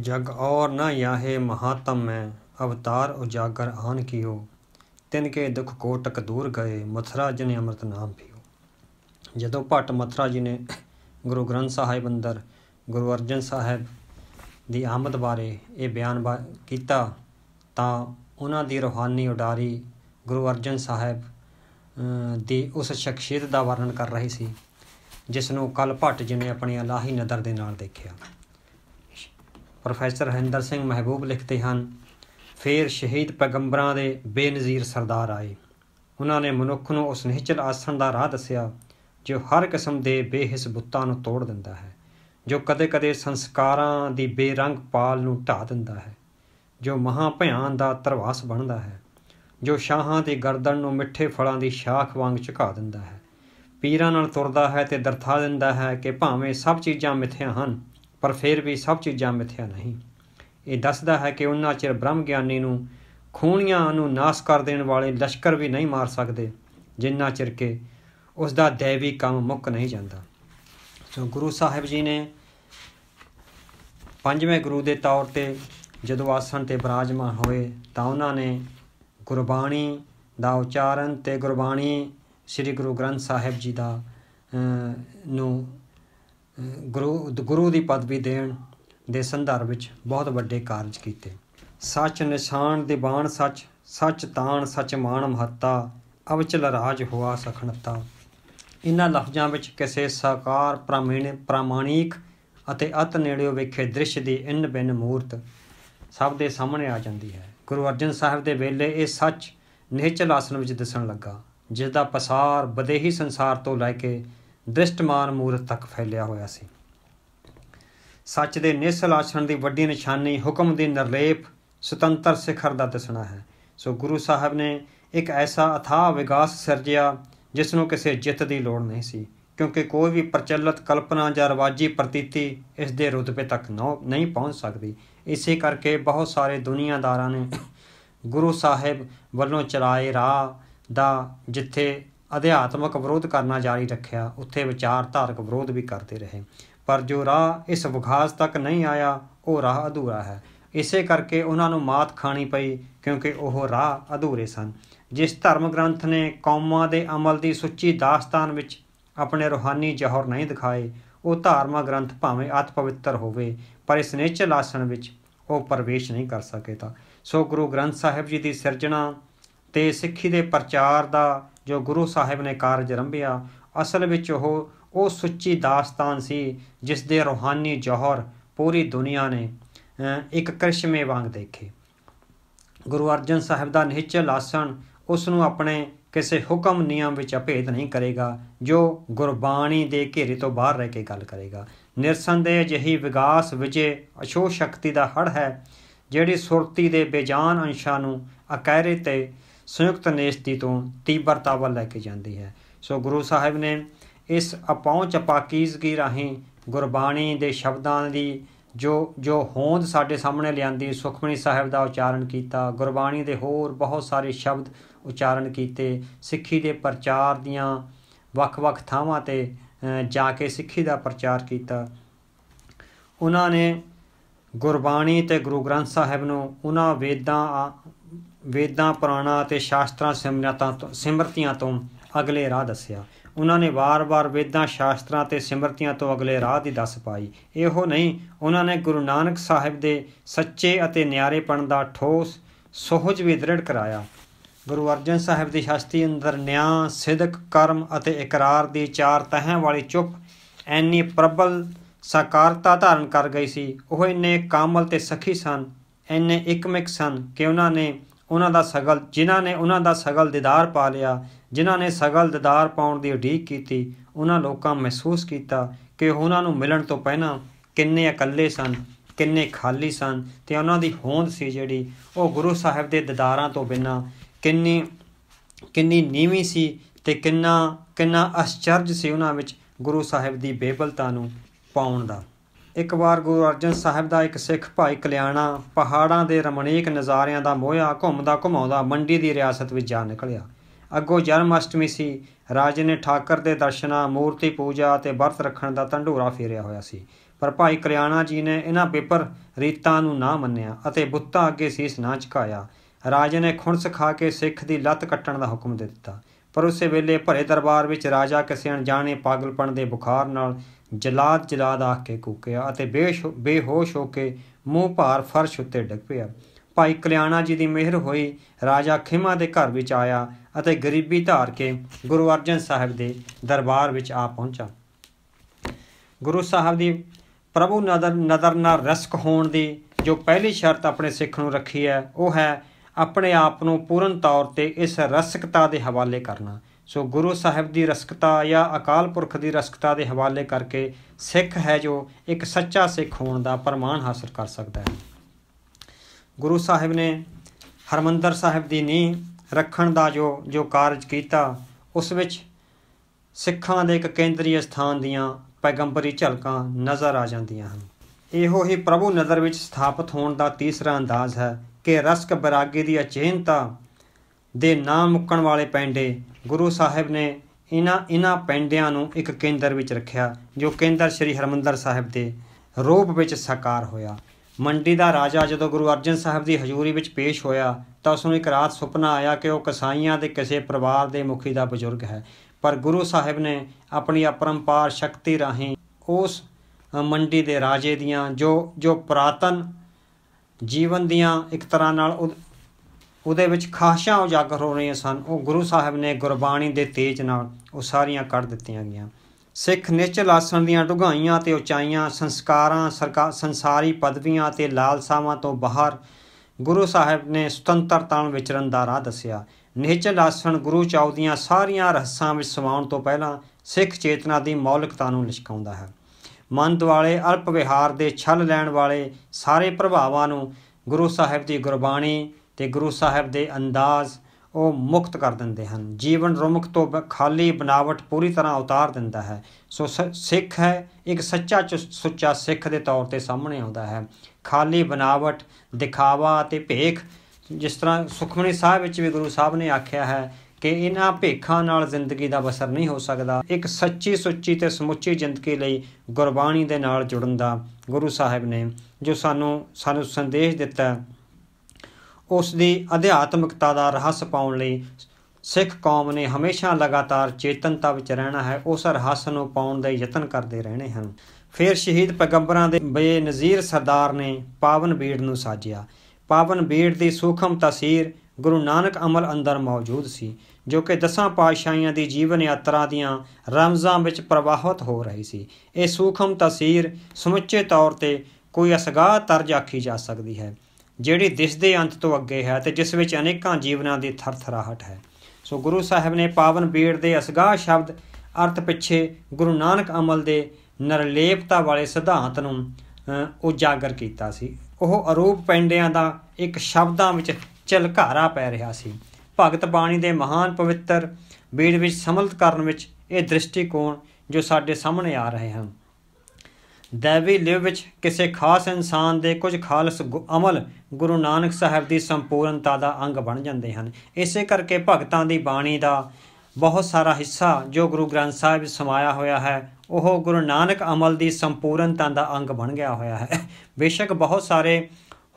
ਜਗ ਔਰ ਨਾ ਯਾਹੇ ਮਹਾਤਮ ਮੈਂ ਅਵਤਾਰ ਉਜਾਗਰ ਆਨ ਕੀਓ ਤਿੰਨ ਕੇ ਦੁਖ ਕੋਟਕ ਦੂਰ ਗਏ ਮਥਰਾ ਜਿਨੇ ਅੰਮ੍ਰਿਤ ਨਾਮ ਪੀਓ ਜਦੋਂ ਭੱਟ ਮਥਰਾ ਜੀ ਨੇ ਗੁਰੂ ਗ੍ਰੰਥ ਸਾਹਿਬ ਅੰਦਰ ਗੁਰੂ ਅਰਜਨ ਸਾਹਿਬ ਦੀ ਆਮਦ ਬਾਰੇ ਇਹ ਬਿਆਨ ਕੀਤਾ ਤਾਂ ਉਹਨਾਂ ਦੀ ਰੋਹਾਨੀ ਉਡਾਰੀ ਗੁਰੂ ਅਰਜਨ ਸਾਹਿਬ ਦੀ ਉਸ ਸ਼ਖਸੀਅਤ ਦਾ ਵਰਣਨ ਕਰ ਰਹੀ ਸੀ ਜਿਸ ਨੂੰ ਕਲ ਭੱਟ ਜਿਨੇ ਆਪਣੀ ਅਲਾਹੀ ਨਦਰ ਦੇ ਨਾਲ ਦੇਖਿਆ ਪ੍ਰੋਫੈਸਰ ਹਿੰਦਰ ਸਿੰਘ ਮਹਿਬੂਬ ਲਿਖਦੇ ਹਨ ਫੇਰ ਸ਼ਹੀਦ ਪੈਗੰਬਰਾਂ ਦੇ ਬੇਨਜ਼ੀਰ ਸਰਦਾਰ ਆਏ ਉਹਨਾਂ ਨੇ ਮਨੁੱਖ ਨੂੰ ਉਸ ਨਿਹਚਲ ਆਸਣ ਦਾ ਰਾਹ ਦੱਸਿਆ ਜੋ ਹਰ ਕਿਸਮ ਦੇ ਬੇਹਿਸ ਬੁੱਤਾਂ ਨੂੰ ਤੋੜ ਦਿੰਦਾ ਹੈ ਜੋ ਕਦੇ-ਕਦੇ ਸੰਸਕਾਰਾਂ ਦੀ ਬੇਰੰਗ ਪਾਲ ਨੂੰ ਢਾ ਦਿੰਦਾ ਹੈ ਜੋ ਮਹਾ ਭਿਆਨ ਦਾ ਤਰਵਾਸ ਬਣਦਾ ਹੈ ਜੋ ਸ਼ਾਹਾਂ ਦੀ ਗਰਦਨ ਨੂੰ ਮਿੱਠੇ ਫਲਾਂ ਦੀ ਸ਼ਾਖ ਵਾਂਗ ਝੁਕਾ ਦਿੰਦਾ ਹੈ ਪੀਰਾਂ ਨਾਲ ਤੁਰਦਾ ਹੈ ਤੇ ਦਰਥਾ ਦਿੰਦਾ ਹੈ ਕਿ ਭਾਵੇਂ ਸਭ ਚੀਜ਼ਾਂ ਮਿੱਥਿਆ ਹਨ ਪਰ ਫਿਰ ਵੀ ਸਭ ਚੀਜ਼ਾਂ ਮਿੱਥਿਆ ਨਹੀਂ ਇਹ ਦੱਸਦਾ ਹੈ ਕਿ ਉਹਨਾਂ ਚਿਰ ਬ੍ਰਹਮ ਗਿਆਨੀ ਨੂੰ ਖੂਨੀਆਂ ਨੂੰ ਨਾਸ ਕਰ ਦੇਣ ਵਾਲੇ ਲਸ਼ਕਰ ਵੀ ਨਹੀਂ ਮਾਰ ਸਕਦੇ ਜਿੰਨਾ ਚਿਰ ਕਿ ਉਸ ਦਾ ਦੇਵੀ ਕੰਮ ਮੁੱਕ ਨਹੀਂ ਜਾਂਦਾ ਸੋ ਗੁਰੂ ਸਾਹਿਬ ਜੀ ਨੇ ਪੰਜਵੇਂ ਗੁਰੂ ਦੇ ਤੌਰ ਤੇ ਜਦੋਂ ਆਸਣ ਤੇ ਬਰਾਜਮਾਨ ਹੋਏ ਤਾਂ ਉਹਨਾਂ ਨੇ ਗੁਰਬਾਣੀ ਦਾ ਉਚਾਰਨ ਤੇ ਗੁਰਬਾਣੀ ਸ੍ਰੀ ਗੁਰੂ ਗ੍ਰੰਥ ਸਾਹਿਬ ਜੀ ਦਾ ਨੂੰ ਗੁਰੂ ਗੁਰੂ ਦੀ ਪਦਵੀ ਦੇਣ ਦੇ ਸੰਦਰਭ ਵਿੱਚ ਬਹੁਤ ਵੱਡੇ ਕਾਰਜ ਕੀਤੇ ਸੱਚ ਨਿਸ਼ਾਨ ਬਾਣ ਸੱਚ ਸੱਚ ਤਾਣ ਸੱਚ ਮਾਨ ਮਹੱਤਾ ਅਵਚਲ ਰਾਜ ਹੋਆ ਸਖਣਤਾ ਇਹਨਾਂ ਲਫ਼ਜ਼ਾਂ ਵਿੱਚ ਕਿਸੇ ਸਾਕਾਰ ਪ੍ਰਮਾਣ ਪ੍ਰਮਾਣਿਕ ਅਤੇ ਅਤ ਨੇੜਿਓ ਵੇਖੇ ਦ੍ਰਿਸ਼ ਦੀ ਇਨ ਬਿਨ ਮੂਰਤ ਸਭ ਦੇ ਸਾਹਮਣੇ ਆ ਜਾਂਦੀ ਹੈ ਗੁਰੂ ਅਰਜਨ ਸਾਹਿਬ ਦੇ ਵੇਲੇ ਇਹ ਸੱਚ ਨਿਹਚਲ ਆਸਨ ਵਿੱਚ ਦਿਸਣ ਲੱਗਾ ਜਿਸ ਦਾ ਪਸਾਰ ਬਦੇਹੀ ਸੰਸਾਰ ਤੋਂ ਲੈ ਕੇ ਦ੍ਰਿਸ਼ਟਮਾਨ ਮੂਰਤ ਤੱਕ ਫੈਲਿਆ ਹੋਇਆ ਸੀ ਸੱਚ ਦੇ ਨਿਸਲ ਆਚਰਣ ਦੀ ਵੱਡੀ ਨਿਸ਼ਾਨੀ ਹੁਕਮ ਦੀ ਨਿਰਲੇਪ ਸੁਤੰਤਰ ਸਿਖਰ ਦਾ ਦਸਣਾ ਹੈ ਸੋ ਗੁਰੂ ਸਾਹਿਬ ਨੇ ਇੱਕ ਐਸਾ ਅਥਾਹ ਵਿਗਾਸ ਸਿਰਜਿਆ ਜਿਸ ਨੂੰ ਕਿਸੇ ਜਿੱਤ ਦੀ ਲੋੜ ਨਹੀਂ ਸੀ ਕਿਉਂਕਿ ਕੋਈ ਵੀ ਪ੍ਰਚਲਿਤ ਕਲਪਨਾ ਜਾਂ ਰਵਾਜੀ ਪ੍ਰਤੀਤੀ ਇਸ ਦੇ ਰੁਤਬੇ ਤੱਕ ਨਹੀਂ ਪਹੁੰਚ ਸਕਦੀ ਇਸੇ ਕਰਕੇ ਬਹੁਤ ਸਾਰੇ ਦੁਨੀਆਦਾਰਾਂ ਨੇ ਗੁਰੂ ਸਾਹਿਬ ਵੱਲੋਂ ਚਲਾਏ ਰਾਹ ਦਾ ਜਿੱਥੇ ਅਧਿਆਤਮਕ ਵਿਰੋਧ ਕਰਨਾ ਜਾਰੀ ਰੱਖਿਆ ਉੱਥੇ ਵਿਚਾਰਧਾਰਕ ਵਿਰੋਧ ਵੀ ਕਰਦੇ ਰਹੇ ਪਰ ਜੋ ਰਾਹ ਇਸ ਵਿਕਾਸ ਤੱਕ ਨਹੀਂ ਆਇਆ ਉਹ ਰਾਹ ਅਧੂਰਾ ਹੈ ਇਸੇ ਕਰਕੇ ਉਹਨਾਂ ਨੂੰ ਮਾਤ ਖਾਣੀ ਪਈ ਕਿਉਂਕਿ ਉਹ ਰਾਹ ਅਧੂਰੇ ਸਨ ਜਿਸ ਧਰਮ ਗ੍ਰੰਥ ਨੇ ਕੌਮਾਂ ਦੇ ਅਮਲ ਦੀ ਸੁੱਚੀ ਦਾਸਤਾਨ ਵਿੱਚ ਆਪਣੇ ਰੋਹਾਨੀ ਜੋਹਰ ਨਹੀਂ ਦਿਖਾਏ ਉਹ ਧਾਰਮਿਕ ਗ੍ਰੰਥ ਭਾਵੇਂ ਆਤ ਪਵਿੱਤਰ ਹੋਵੇ ਪਰ ਇਸ ਨੇਚ ਆਸਣ ਵਿੱਚ ਉਹ ਪ੍ਰਵੇਸ਼ ਨਹੀਂ ਕਰ ਸਕੇ ਤਾਂ ਸੋ ਗੁਰੂ ਗ੍ਰੰਥ ਸਾਹਿਬ ਜੀ ਦੀ ਸਿਰਜਣਾ ਤੇ ਸਿੱਖੀ ਦੇ ਪ੍ਰਚਾਰ ਦਾ ਜੋ ਗੁਰੂ ਸਾਹਿਬ ਨੇ ਕਾਰਜ ਰੰਭਿਆ ਅਸਲ ਵਿੱਚ ਉਹ ਉਹ ਸੁੱਚੀ ਦਾਸਤਾਨ ਸੀ ਜਿਸ ਦੇ ਰੋਹਾਨੀ ਜੋਹਰ ਪੂਰੀ ਦੁਨੀਆ ਨੇ ਇੱਕ ਕ੍ਰਿਸ਼ਮੇ ਵਾਂਗ ਦੇਖੇ ਗੁਰੂ ਅਰਜਨ ਸਾਹਿਬ ਦਾ ਨਿਹਚ ਲਾਸਣ ਉਸ ਨੂੰ ਆਪਣੇ ਕਿਸੇ ਹੁਕਮ ਨਿਯਮ ਵਿੱਚ ਅਭੇਦ ਨਹੀਂ ਕਰੇਗਾ ਜੋ ਗੁਰਬਾਣੀ ਦੇ ਘੇਰੇ ਤੋਂ ਬਾਹਰ ਰਹਿ ਕੇ ਗੱਲ ਕਰੇਗਾ ਨਿਰਸੰਦੇਹ ਜਹੀ ਵਿਗਾਸ ਵਿਜੇ ਅਸ਼ੋ ਸ਼ਕਤੀ ਦਾ ਹੜ ਹੈ ਜਿਹੜੀ ਸੁਰਤੀ ਦੇ ਬੇਜਾਨ ਅੰਸ਼ਾਂ ਨੂੰ ਅਕੈਰੇ ਤੇ ਸੰਯੁਕਤ ਨੇਸਤੀ ਤੋਂ ਤੀਬਰਤਾ ਵੱਲ ਲੈ ਕੇ ਜਾਂਦੀ ਹੈ ਸੋ ਗੁਰੂ ਸਾਹਿਬ ਨੇ ਇਸ ਅਪਹੁੰਚ ਪਾਕੀਜ਼ਗੀ ਰਾਹੀਂ ਗੁਰਬਾਣੀ ਦੇ ਸ਼ਬਦਾਂ ਦੀ ਜੋ ਜੋ ਹੋਂਦ ਸਾਡੇ ਸਾਹਮਣੇ ਲਿਆਂਦੀ ਸੁਖਮਨੀ ਸਾਹਿਬ ਦਾ ਉਚਾਰਨ ਕੀਤਾ ਗੁਰਬਾਣੀ ਦੇ ਹੋਰ ਬਹੁਤ ਸਾਰੇ ਸ਼ਬਦ ਉਚਾਰਨ ਕੀਤੇ ਸਿੱਖੀ ਦੇ ਪ੍ਰਚਾਰ ਦੀਆਂ ਵੱਖ-ਵੱਖ ਥਾਵਾਂ ਤੇ ਜਾ ਕੇ ਸਿੱਖੀ ਦਾ ਪ੍ਰਚਾਰ ਕੀਤਾ ਉਹਨਾਂ ਨੇ ਗੁਰਬਾਣੀ ਤੇ ਗੁਰੂ ਗ੍ਰੰਥ ਸਾਹਿਬ ਨੂੰ ਉਹਨਾਂ ਵੇਦਾਂ ਵੇਦਾਂ ਪੁਰਾਣਾ ਅਤੇ ਸ਼ਾਸਤਰਾਂ ਸਿਮਰਤਾਂ ਤੋਂ ਸਿਮਰਤੀਆਂ ਤੋਂ ਅਗਲੇ ਰਾਹ ਦੱਸਿਆ ਉਹਨਾਂ ਨੇ ਵਾਰ-ਵਾਰ ਵੇਦਾਂ ਸ਼ਾਸਤਰਾਂ ਤੇ ਸਿਮਰਤੀਆਂ ਤੋਂ ਅਗਲੇ ਰਾਹ ਦੀ ਦੱਸ ਪਾਈ ਇਹੋ ਨਹੀਂ ਉਹਨਾਂ ਨੇ ਗੁਰੂ ਨਾਨਕ ਸਾਹਿਬ ਦੇ ਸੱਚੇ ਅਤੇ ਨਿਆਰੇਪਣ ਦਾ ਠੋਸ ਸੋਹਜ ਵੀ ਦ੍ਰਿੜ ਕਰਾਇਆ ਗੁਰੂ ਅਰਜਨ ਸਾਹਿਬ ਦੀ ਸ਼ਸਤੀ ਅੰਦਰ ਨਿਆਂ ਸਿਦਕ ਕਰਮ ਅਤੇ ਇਕਰਾਰ ਦੀ ਚਾਰ ਤਹਾਂ ਵਾਲੀ ਚੁੱਪ ਐਨੀ ਪ੍ਰਬਲ ਸਾਕਾਰਤਾ ਧਾਰਨ ਕਰ ਗਈ ਸੀ ਉਹ ਇੰਨੇ ਕਾਮਲ ਤੇ ਸਖੀ ਸਨ ਇੰਨੇ ਇਕਮਿਕ ਸਨ ਕਿ ਉਹਨਾਂ ਨੇ ਉਹਨਾਂ ਦਾ ਸਗਲ ਜਿਨ੍ਹਾਂ ਨੇ ਉਹਨਾਂ ਦਾ ਸਗਲ ਦੀਦਾਰ ਪਾ ਲਿਆ ਜਿਨ੍ਹਾਂ ਨੇ ਸਗਲ ਦੀਦਾਰ ਪਾਉਣ ਦੀ ਉਡੀਕ ਕੀਤੀ ਉਹਨਾਂ ਲੋਕਾਂ ਮਹਿਸੂਸ ਕੀਤਾ ਕਿ ਉਹਨਾਂ ਨੂੰ ਮਿਲਣ ਤੋਂ ਪਹਿਲਾਂ ਕਿੰਨੇ ਇਕੱਲੇ ਸਨ ਕਿੰਨੇ ਖਾਲੀ ਸਨ ਤੇ ਉਹਨਾਂ ਦੀ ਹੋਂਦ ਸੀ ਜਿਹੜੀ ਉਹ ਗੁਰੂ ਸਾਹਿਬ ਦੇ ਦੀਦਾਰਾਂ ਤੋਂ ਬਿਨਾ ਕਿੰਨੀ ਕਿੰਨੀ ਨੀਵੀਂ ਸੀ ਤੇ ਕਿੰਨਾ ਕਿੰਨਾ ਅਸ਼ਚਰਜ ਸੀ ਉਹਨਾਂ ਵਿੱਚ ਗੁਰੂ ਸਾਹਿਬ ਦੀ ਬੇਬਲਤਾ ਨੂੰ ਪਾਉਣ ਦਾ ਇੱਕ ਵਾਰ ਗੁਰੂ ਅਰਜਨ ਸਾਹਿਬ ਦਾ ਇੱਕ ਸਿੱਖ ਭਾਈ ਕਲਿਆਣਾ ਪਹਾੜਾਂ ਦੇ ਰਮਣੀਕ ਨਜ਼ਾਰਿਆਂ ਦਾ ਮੋਹਿਆ ਘੁੰਮਦਾ ਘੁਮਾਉਂਦਾ ਮੰਡੀ ਦੀ ਰਿਆਸਤ ਵਿੱਚ ਜਾ ਨਿਕਲਿਆ ਅੱਗੋ ਜਨਮ ਅਸ਼ਟਮੀ ਸੀ ਰਾਜੇ ਨੇ ਠਾਕਰ ਦੇ ਦਰਸ਼ਨਾ ਮੂਰਤੀ ਪੂਜਾ ਤੇ ਵਰਤ ਰੱਖਣ ਦਾ ਤੰਡੂਰਾ ਫੇਰਿਆ ਹੋਇਆ ਸੀ ਪਰ ਭਾਈ ਕਲਿਆਣਾ ਜੀ ਨੇ ਇਹਨਾਂ ਪੇਪਰ ਰੀਤਾਂ ਨੂੰ ਨਾ ਮੰਨਿਆ ਅਤੇ ਬੁੱਤਾਂ ਅੱਗੇ ਸੀਸ ਨਾ ਝੁਕਾਇਆ ਰਾਜੇ ਨੇ ਖੁਣਸ ਖਾ ਕੇ ਸਿੱਖ ਦੀ ਲੱਤ ਕੱਟਣ ਦਾ ਹੁਕਮ ਦੇ ਦਿੱਤਾ ਪਰ ਉਸੇ ਵੇਲੇ ਭਰੇ ਦਰਬਾਰ ਵਿੱਚ ਰਾਜਾ ਕਿਸੇ ਅਣਜਾਣੇ ਪਾਗਲਪਣ ਦੇ ਬੁਖਾਰ ਨਾਲ ਜਲਾਦ ਜਲਾਦ ਆ ਕੇ ਕੂਕਿਆ ਅਤੇ ਬੇਹੋਸ਼ ਹੋ ਕੇ ਮੂੰਹ ਭਾਰ ਫਰਸ਼ ਉੱਤੇ ਡਿੱਗ ਪਿਆ ਭਾਈ ਕਲਿਆਣਾ ਜੀ ਦੀ ਮਿਹਰ ਹੋਈ ਰਾਜਾ ਖਿਮਾ ਦੇ ਘਰ ਵਿੱਚ ਆਇਆ ਅਤੇ ਗਰੀਬੀ ਧਾਰ ਕੇ ਗੁਰੂ ਅਰਜਨ ਸਾਹਿਬ ਦੇ ਦਰਬਾਰ ਵਿੱਚ ਆ ਪਹੁੰਚਾ ਗੁਰੂ ਸਾਹਿਬ ਦੀ ਪ੍ਰਭੂ ਨਦਰ ਨਦਰ ਨਾਲ ਰਸਕ ਹੋਣ ਦੀ ਜੋ ਪਹਿਲੀ ਸ਼ਰਤ ਆਪਣੇ ਸਿੱਖ ਨੂੰ ਰੱਖੀ ਹੈ ਉਹ ਹੈ ਆਪਣੇ ਆਪ ਨੂੰ ਪੂਰਨ ਤੌਰ ਤੇ ਇਸ ਰਸਕਤਾ ਦੇ ਹਵਾਲੇ ਕਰਨਾ ਸੋ ਗੁਰੂ ਸਾਹਿਬ ਦੀ ਰਸਕਤਾ ਜਾਂ ਅਕਾਲ ਪੁਰਖ ਦੀ ਰਸਕਤਾ ਦੇ ਹਵਾਲੇ ਕਰਕੇ ਸਿੱਖ ਹੈ ਜੋ ਇੱਕ ਸੱਚਾ ਸਿੱਖ ਹੋਣ ਦਾ ਪ੍ਰਮਾਣ ਹਾਸਲ ਕਰ ਸਕਦਾ ਹੈ ਗੁਰੂ ਸਾਹਿਬ ਨੇ ਹਰਮੰਦਰ ਸਾਹਿਬ ਦੀ ਨੀਂਹ ਰੱਖਣ ਦਾ ਜੋ ਜੋ ਕਾਰਜ ਕੀਤਾ ਉਸ ਵਿੱਚ ਸਿੱਖਾਂ ਦੇ ਇੱਕ ਕੇਂਦਰੀ ਸਥਾਨ ਦੀਆਂ ਪੈਗੰਬਰੀ ਝਲਕਾਂ ਨਜ਼ਰ ਆ ਜਾਂਦੀਆਂ ਹਨ ਇਹੋ ਹੀ ਪ੍ਰਭੂ ਨਜ਼ਰ ਵਿੱਚ ਸਥਾਪਿਤ ਹੋਣ ਦਾ ਤੀਸਰਾ ਅੰਦਾਜ਼ ਹੈ ਕਿ ਰਸਕ ਬਰਾਗੇ ਦੀ ਅਚੇਨਤਾ ਦੇ ਨਾਮ ਮੁੱਕਣ ਵਾਲੇ ਪੈਂਡੇ ਗੁਰੂ ਸਾਹਿਬ ਨੇ ਇਹਨਾਂ ਇਹਨਾਂ ਪੈਂਡਿਆਂ ਨੂੰ ਇੱਕ ਕੇਂਦਰ ਵਿੱਚ ਰੱਖਿਆ ਜੋ ਕੇਂਦਰ ਸ੍ਰੀ ਹਰਮੰਦਰ ਸਾਹਿਬ ਦੇ ਰੂਪ ਵਿੱਚ ਸਾਕਾਰ ਹੋਇਆ ਮੰਡੀ ਦਾ ਰਾਜਾ ਜਦੋਂ ਗੁਰੂ ਅਰਜਨ ਸਾਹਿਬ ਦੀ ਹਜ਼ੂਰੀ ਵਿੱਚ ਪੇਸ਼ ਹੋਇਆ ਤਾਂ ਉਸ ਨੂੰ ਇੱਕ ਰਾਤ ਸੁਪਨਾ ਆਇਆ ਕਿ ਉਹ ਕਸਾਈਆਂ ਦੇ ਕਿਸੇ ਪਰਿਵਾਰ ਦੇ ਮੁਖੀ ਦਾ ਬਜ਼ੁਰਗ ਹੈ ਪਰ ਗੁਰੂ ਸਾਹਿਬ ਨੇ ਆਪਣੀ ਅਪਰੰਪਾਰ ਸ਼ਕਤੀ ਰਾਹੀਂ ਉਸ ਮੰਡੀ ਦੇ ਰਾਜੇ ਦੀਆਂ ਜੋ ਜੋ ਪ੍ਰਾਤਨ ਜੀਵਨ ਦੀਆਂ ਇੱਕ ਤਰ੍ਹਾਂ ਨਾਲ ਉਹਦੇ ਵਿੱਚ ਖਾਸ਼ਾਂ ਉਜਾਗਰ ਹੋ ਰਹੀਆਂ ਸਨ ਉਹ ਗੁਰੂ ਸਾਹਿਬ ਨੇ ਗੁਰਬਾਣੀ ਦੇ ਤੇਜ ਨਾਲ ਉਹ ਸਾਰੀਆਂ ਕੱਢ ਦਿੱਤੀਆਂ ਗਈਆਂ ਸਿੱਖ ਨਿਚਲ ਆਸਣ ਦੀਆਂ ਡੁਗਾਈਆਂ ਤੇ ਉਚਾਈਆਂ ਸੰਸਕਾਰਾਂ ਸੰਸਾਰੀ ਪਦਵੀਆਂ ਤੇ ਲਾਲਸਾਵਾਂ ਤੋਂ ਬਾਹਰ ਗੁਰੂ ਸਾਹਿਬ ਨੇ ਸੁਤੰਤਰਤਾ ਨੂੰ ਵਿਚਰਨ ਦਾ ਰਾਹ ਦੱਸਿਆ ਨਿਚਲ ਆਸਣ ਗੁਰੂ ਚਾਉ ਦੀਆਂ ਸਾਰੀਆਂ ਰਹੱਸਾਂ ਵਿੱਚ ਸਮਾਉਣ ਤੋਂ ਪਹਿਲਾਂ ਸਿੱਖ ਚੇਤਨਾ ਦੀ ਮੌਲਿਕਤਾ ਨੂੰ ਲਿਸ਼ਕਾਉਂਦਾ ਹੈ ਮਨ ਦੁਆਲੇ ਅਲਪ ਵਿਹਾਰ ਦੇ ਛਲ ਲੈਣ ਵਾਲੇ ਸਾਰੇ ਪ੍ਰਭਾਵਾਂ ਨੂੰ ਗੁਰੂ ਸਾਹਿਬ ਦੀ ਗੁਰਬਾਣੀ ਤੇ ਗੁਰੂ ਸਾਹਿਬ ਦੇ ਅੰਦਾਜ਼ ਉਹ ਮੁਕਤ ਕਰ ਦਿੰਦੇ ਹਨ ਜੀਵਨ ਰੁਮਖ ਤੋਂ ਖਾਲੀ ਬਨਾਵਟ ਪੂਰੀ ਤਰ੍ਹਾਂ ਉਤਾਰ ਦਿੰਦਾ ਹੈ ਸੋ ਸਿੱਖ ਹੈ ਇੱਕ ਸੱਚਾ ਸੁੱਚਾ ਸਿੱਖ ਦੇ ਤੌਰ ਤੇ ਸਾਹਮਣੇ ਆਉਂਦਾ ਹੈ ਖਾਲੀ ਬਨਾਵਟ ਦਿਖਾਵਾ ਤੇ ਭੇਖ ਜਿਸ ਤਰ੍ਹਾਂ ਸੁਖਮਨੀ ਸਾਹਿਬ ਵਿੱਚ ਵੀ ਗੁਰੂ ਸਾਹਿਬ ਨੇ ਆਖਿਆ ਹੈ ਕਿ ਇਹਨਾਂ ਭੇਖਾਂ ਨਾਲ ਜ਼ਿੰਦਗੀ ਦਾ ਬਸਰ ਨਹੀਂ ਹੋ ਸਕਦਾ ਇੱਕ ਸੱਚੀ ਸੁੱਚੀ ਤੇ ਸਮੁੱਚੀ ਜ਼ਿੰਦਗੀ ਲਈ ਗੁਰਬਾਣੀ ਦੇ ਨਾਲ ਜੁੜਨ ਦਾ ਗੁਰੂ ਸਾਹਿਬ ਨੇ ਜੋ ਸਾਨੂੰ ਸਾਨੂੰ ਸੰਦੇਸ਼ ਦਿੱਤਾ ਉਸ ਦੀ ਅਧਿਆਤਮਿਕਤਾ ਦਾ ਰਹੱਸ ਪਾਉਣ ਲਈ ਸਿੱਖ ਕੌਮ ਨੇ ਹਮੇਸ਼ਾ ਲਗਾਤਾਰ ਚੇਤਨਤਾ ਵਿੱਚ ਰਹਿਣਾ ਹੈ ਉਸ ਰਹੱਸ ਨੂੰ ਪਾਉਣ ਦੇ ਯਤਨ ਕਰਦੇ ਰਹਿਣੇ ਹਨ ਫਿਰ ਸ਼ਹੀਦ ਪੈਗੰਬਰਾਂ ਦੇ ਬੇਨਜ਼ੀਰ ਸਰਦਾਰ ਨੇ ਪਾਵਨ ਬੀੜ ਨੂੰ ਸਾਜਿਆ ਪਾਵਨ ਬੀੜ ਦੀ ਸੂਖਮ ਤਸਵੀਰ ਗੁਰੂ ਨਾਨਕ ਅਮਲ ਅੰਦਰ ਮੌਜੂਦ ਸੀ ਜੋ ਕਿ ਦਸਾਂ ਪਾਤਸ਼ਾਹੀਆਂ ਦੀ ਜੀਵਨ ਯਾਤਰਾ ਦੀਆਂ ਰਮਜ਼ਾਂ ਵਿੱਚ ਪ੍ਰਵਾਹਿਤ ਹੋ ਰਹੀ ਸੀ ਇਹ ਸੂਖਮ ਤਸਵੀਰ ਸਮੁੱਚੇ ਤੌਰ ਤੇ ਕੋਈ ਅਸਗਾਹ ਤਰਜ ਆਖੀ ਜਾ ਸਕਦੀ ਹੈ ਜਿਹੜੀ ਦਿਸਦੇ ਅੰਤ ਤੋਂ ਅੱਗੇ ਹੈ ਤੇ ਜਿਸ ਵਿੱਚ ਅਨੇਕਾਂ ਜੀਵਨਾਂ ਦੀ ਥਰਥਰਾਹਟ ਹੈ ਸੋ ਗੁਰੂ ਸਾਹਿਬ ਨੇ ਪਾਵਨ ਬੀੜ ਦੇ ਅਸਗਾਹ ਸ਼ਬਦ ਅਰਥ ਪਿੱਛੇ ਗੁਰੂ ਨਾਨਕ ਅਮਲ ਦੇ ਨਰਲੇਪਤਾ ਵਾਲੇ ਸਿਧਾਂਤ ਨੂੰ ਉਜਾਗਰ ਕੀਤਾ ਸੀ ਉਹ ਅਰੂਪ ਪੈਂਡਿਆਂ ਦਾ ਇੱਕ ਸ਼ਬਦਾਂ ਵਿੱਚ ਝਲਕਾਰਾ ਪੈ ਰਿਹਾ ਸੀ ਭਗਤ ਬਾਣੀ ਦੇ ਮਹਾਨ ਪਵਿੱਤਰ ਬੀੜ ਵਿੱਚ ਸਮਲਤ ਕਰਨ ਵਿੱਚ ਇਹ ਦ੍ਰਿਸ਼ਟੀਕੋਣ ਜੋ ਸਾਡੇ ਸਾਹਮਣੇ ਆ ਰਹੇ ਹਨ ਦੇਵੀ ਲਿਵ ਵਿੱਚ ਕਿਸੇ ਖਾਸ ਇਨਸਾਨ ਦੇ ਕੁਝ ਖਾਲਸ ਅਮਲ ਗੁਰੂ ਨਾਨਕ ਸਾਹਿਬ ਦੀ ਸੰਪੂਰਨਤਾ ਦਾ ਅੰਗ ਬਣ ਜਾਂਦੇ ਹਨ ਇਸੇ ਕਰਕੇ ਭਗਤਾਂ ਦੀ ਬਾਣੀ ਦਾ ਬਹੁਤ ਸਾਰਾ ਹਿੱਸਾ ਜੋ ਗੁਰੂ ਗ੍ਰੰਥ ਸਾਹਿਬ ਵਿੱਚ ਸਮਾਇਆ ਹੋਇਆ ਹੈ ਉਹ ਗੁਰੂ ਨਾਨਕ ਅਮਲ ਦੀ ਸੰਪੂਰਨਤਾ ਦਾ ਅੰਗ ਬਣ ਗਿਆ ਹੋਇਆ ਹੈ ਬੇਸ਼ੱਕ ਬਹੁਤ ਸਾਰੇ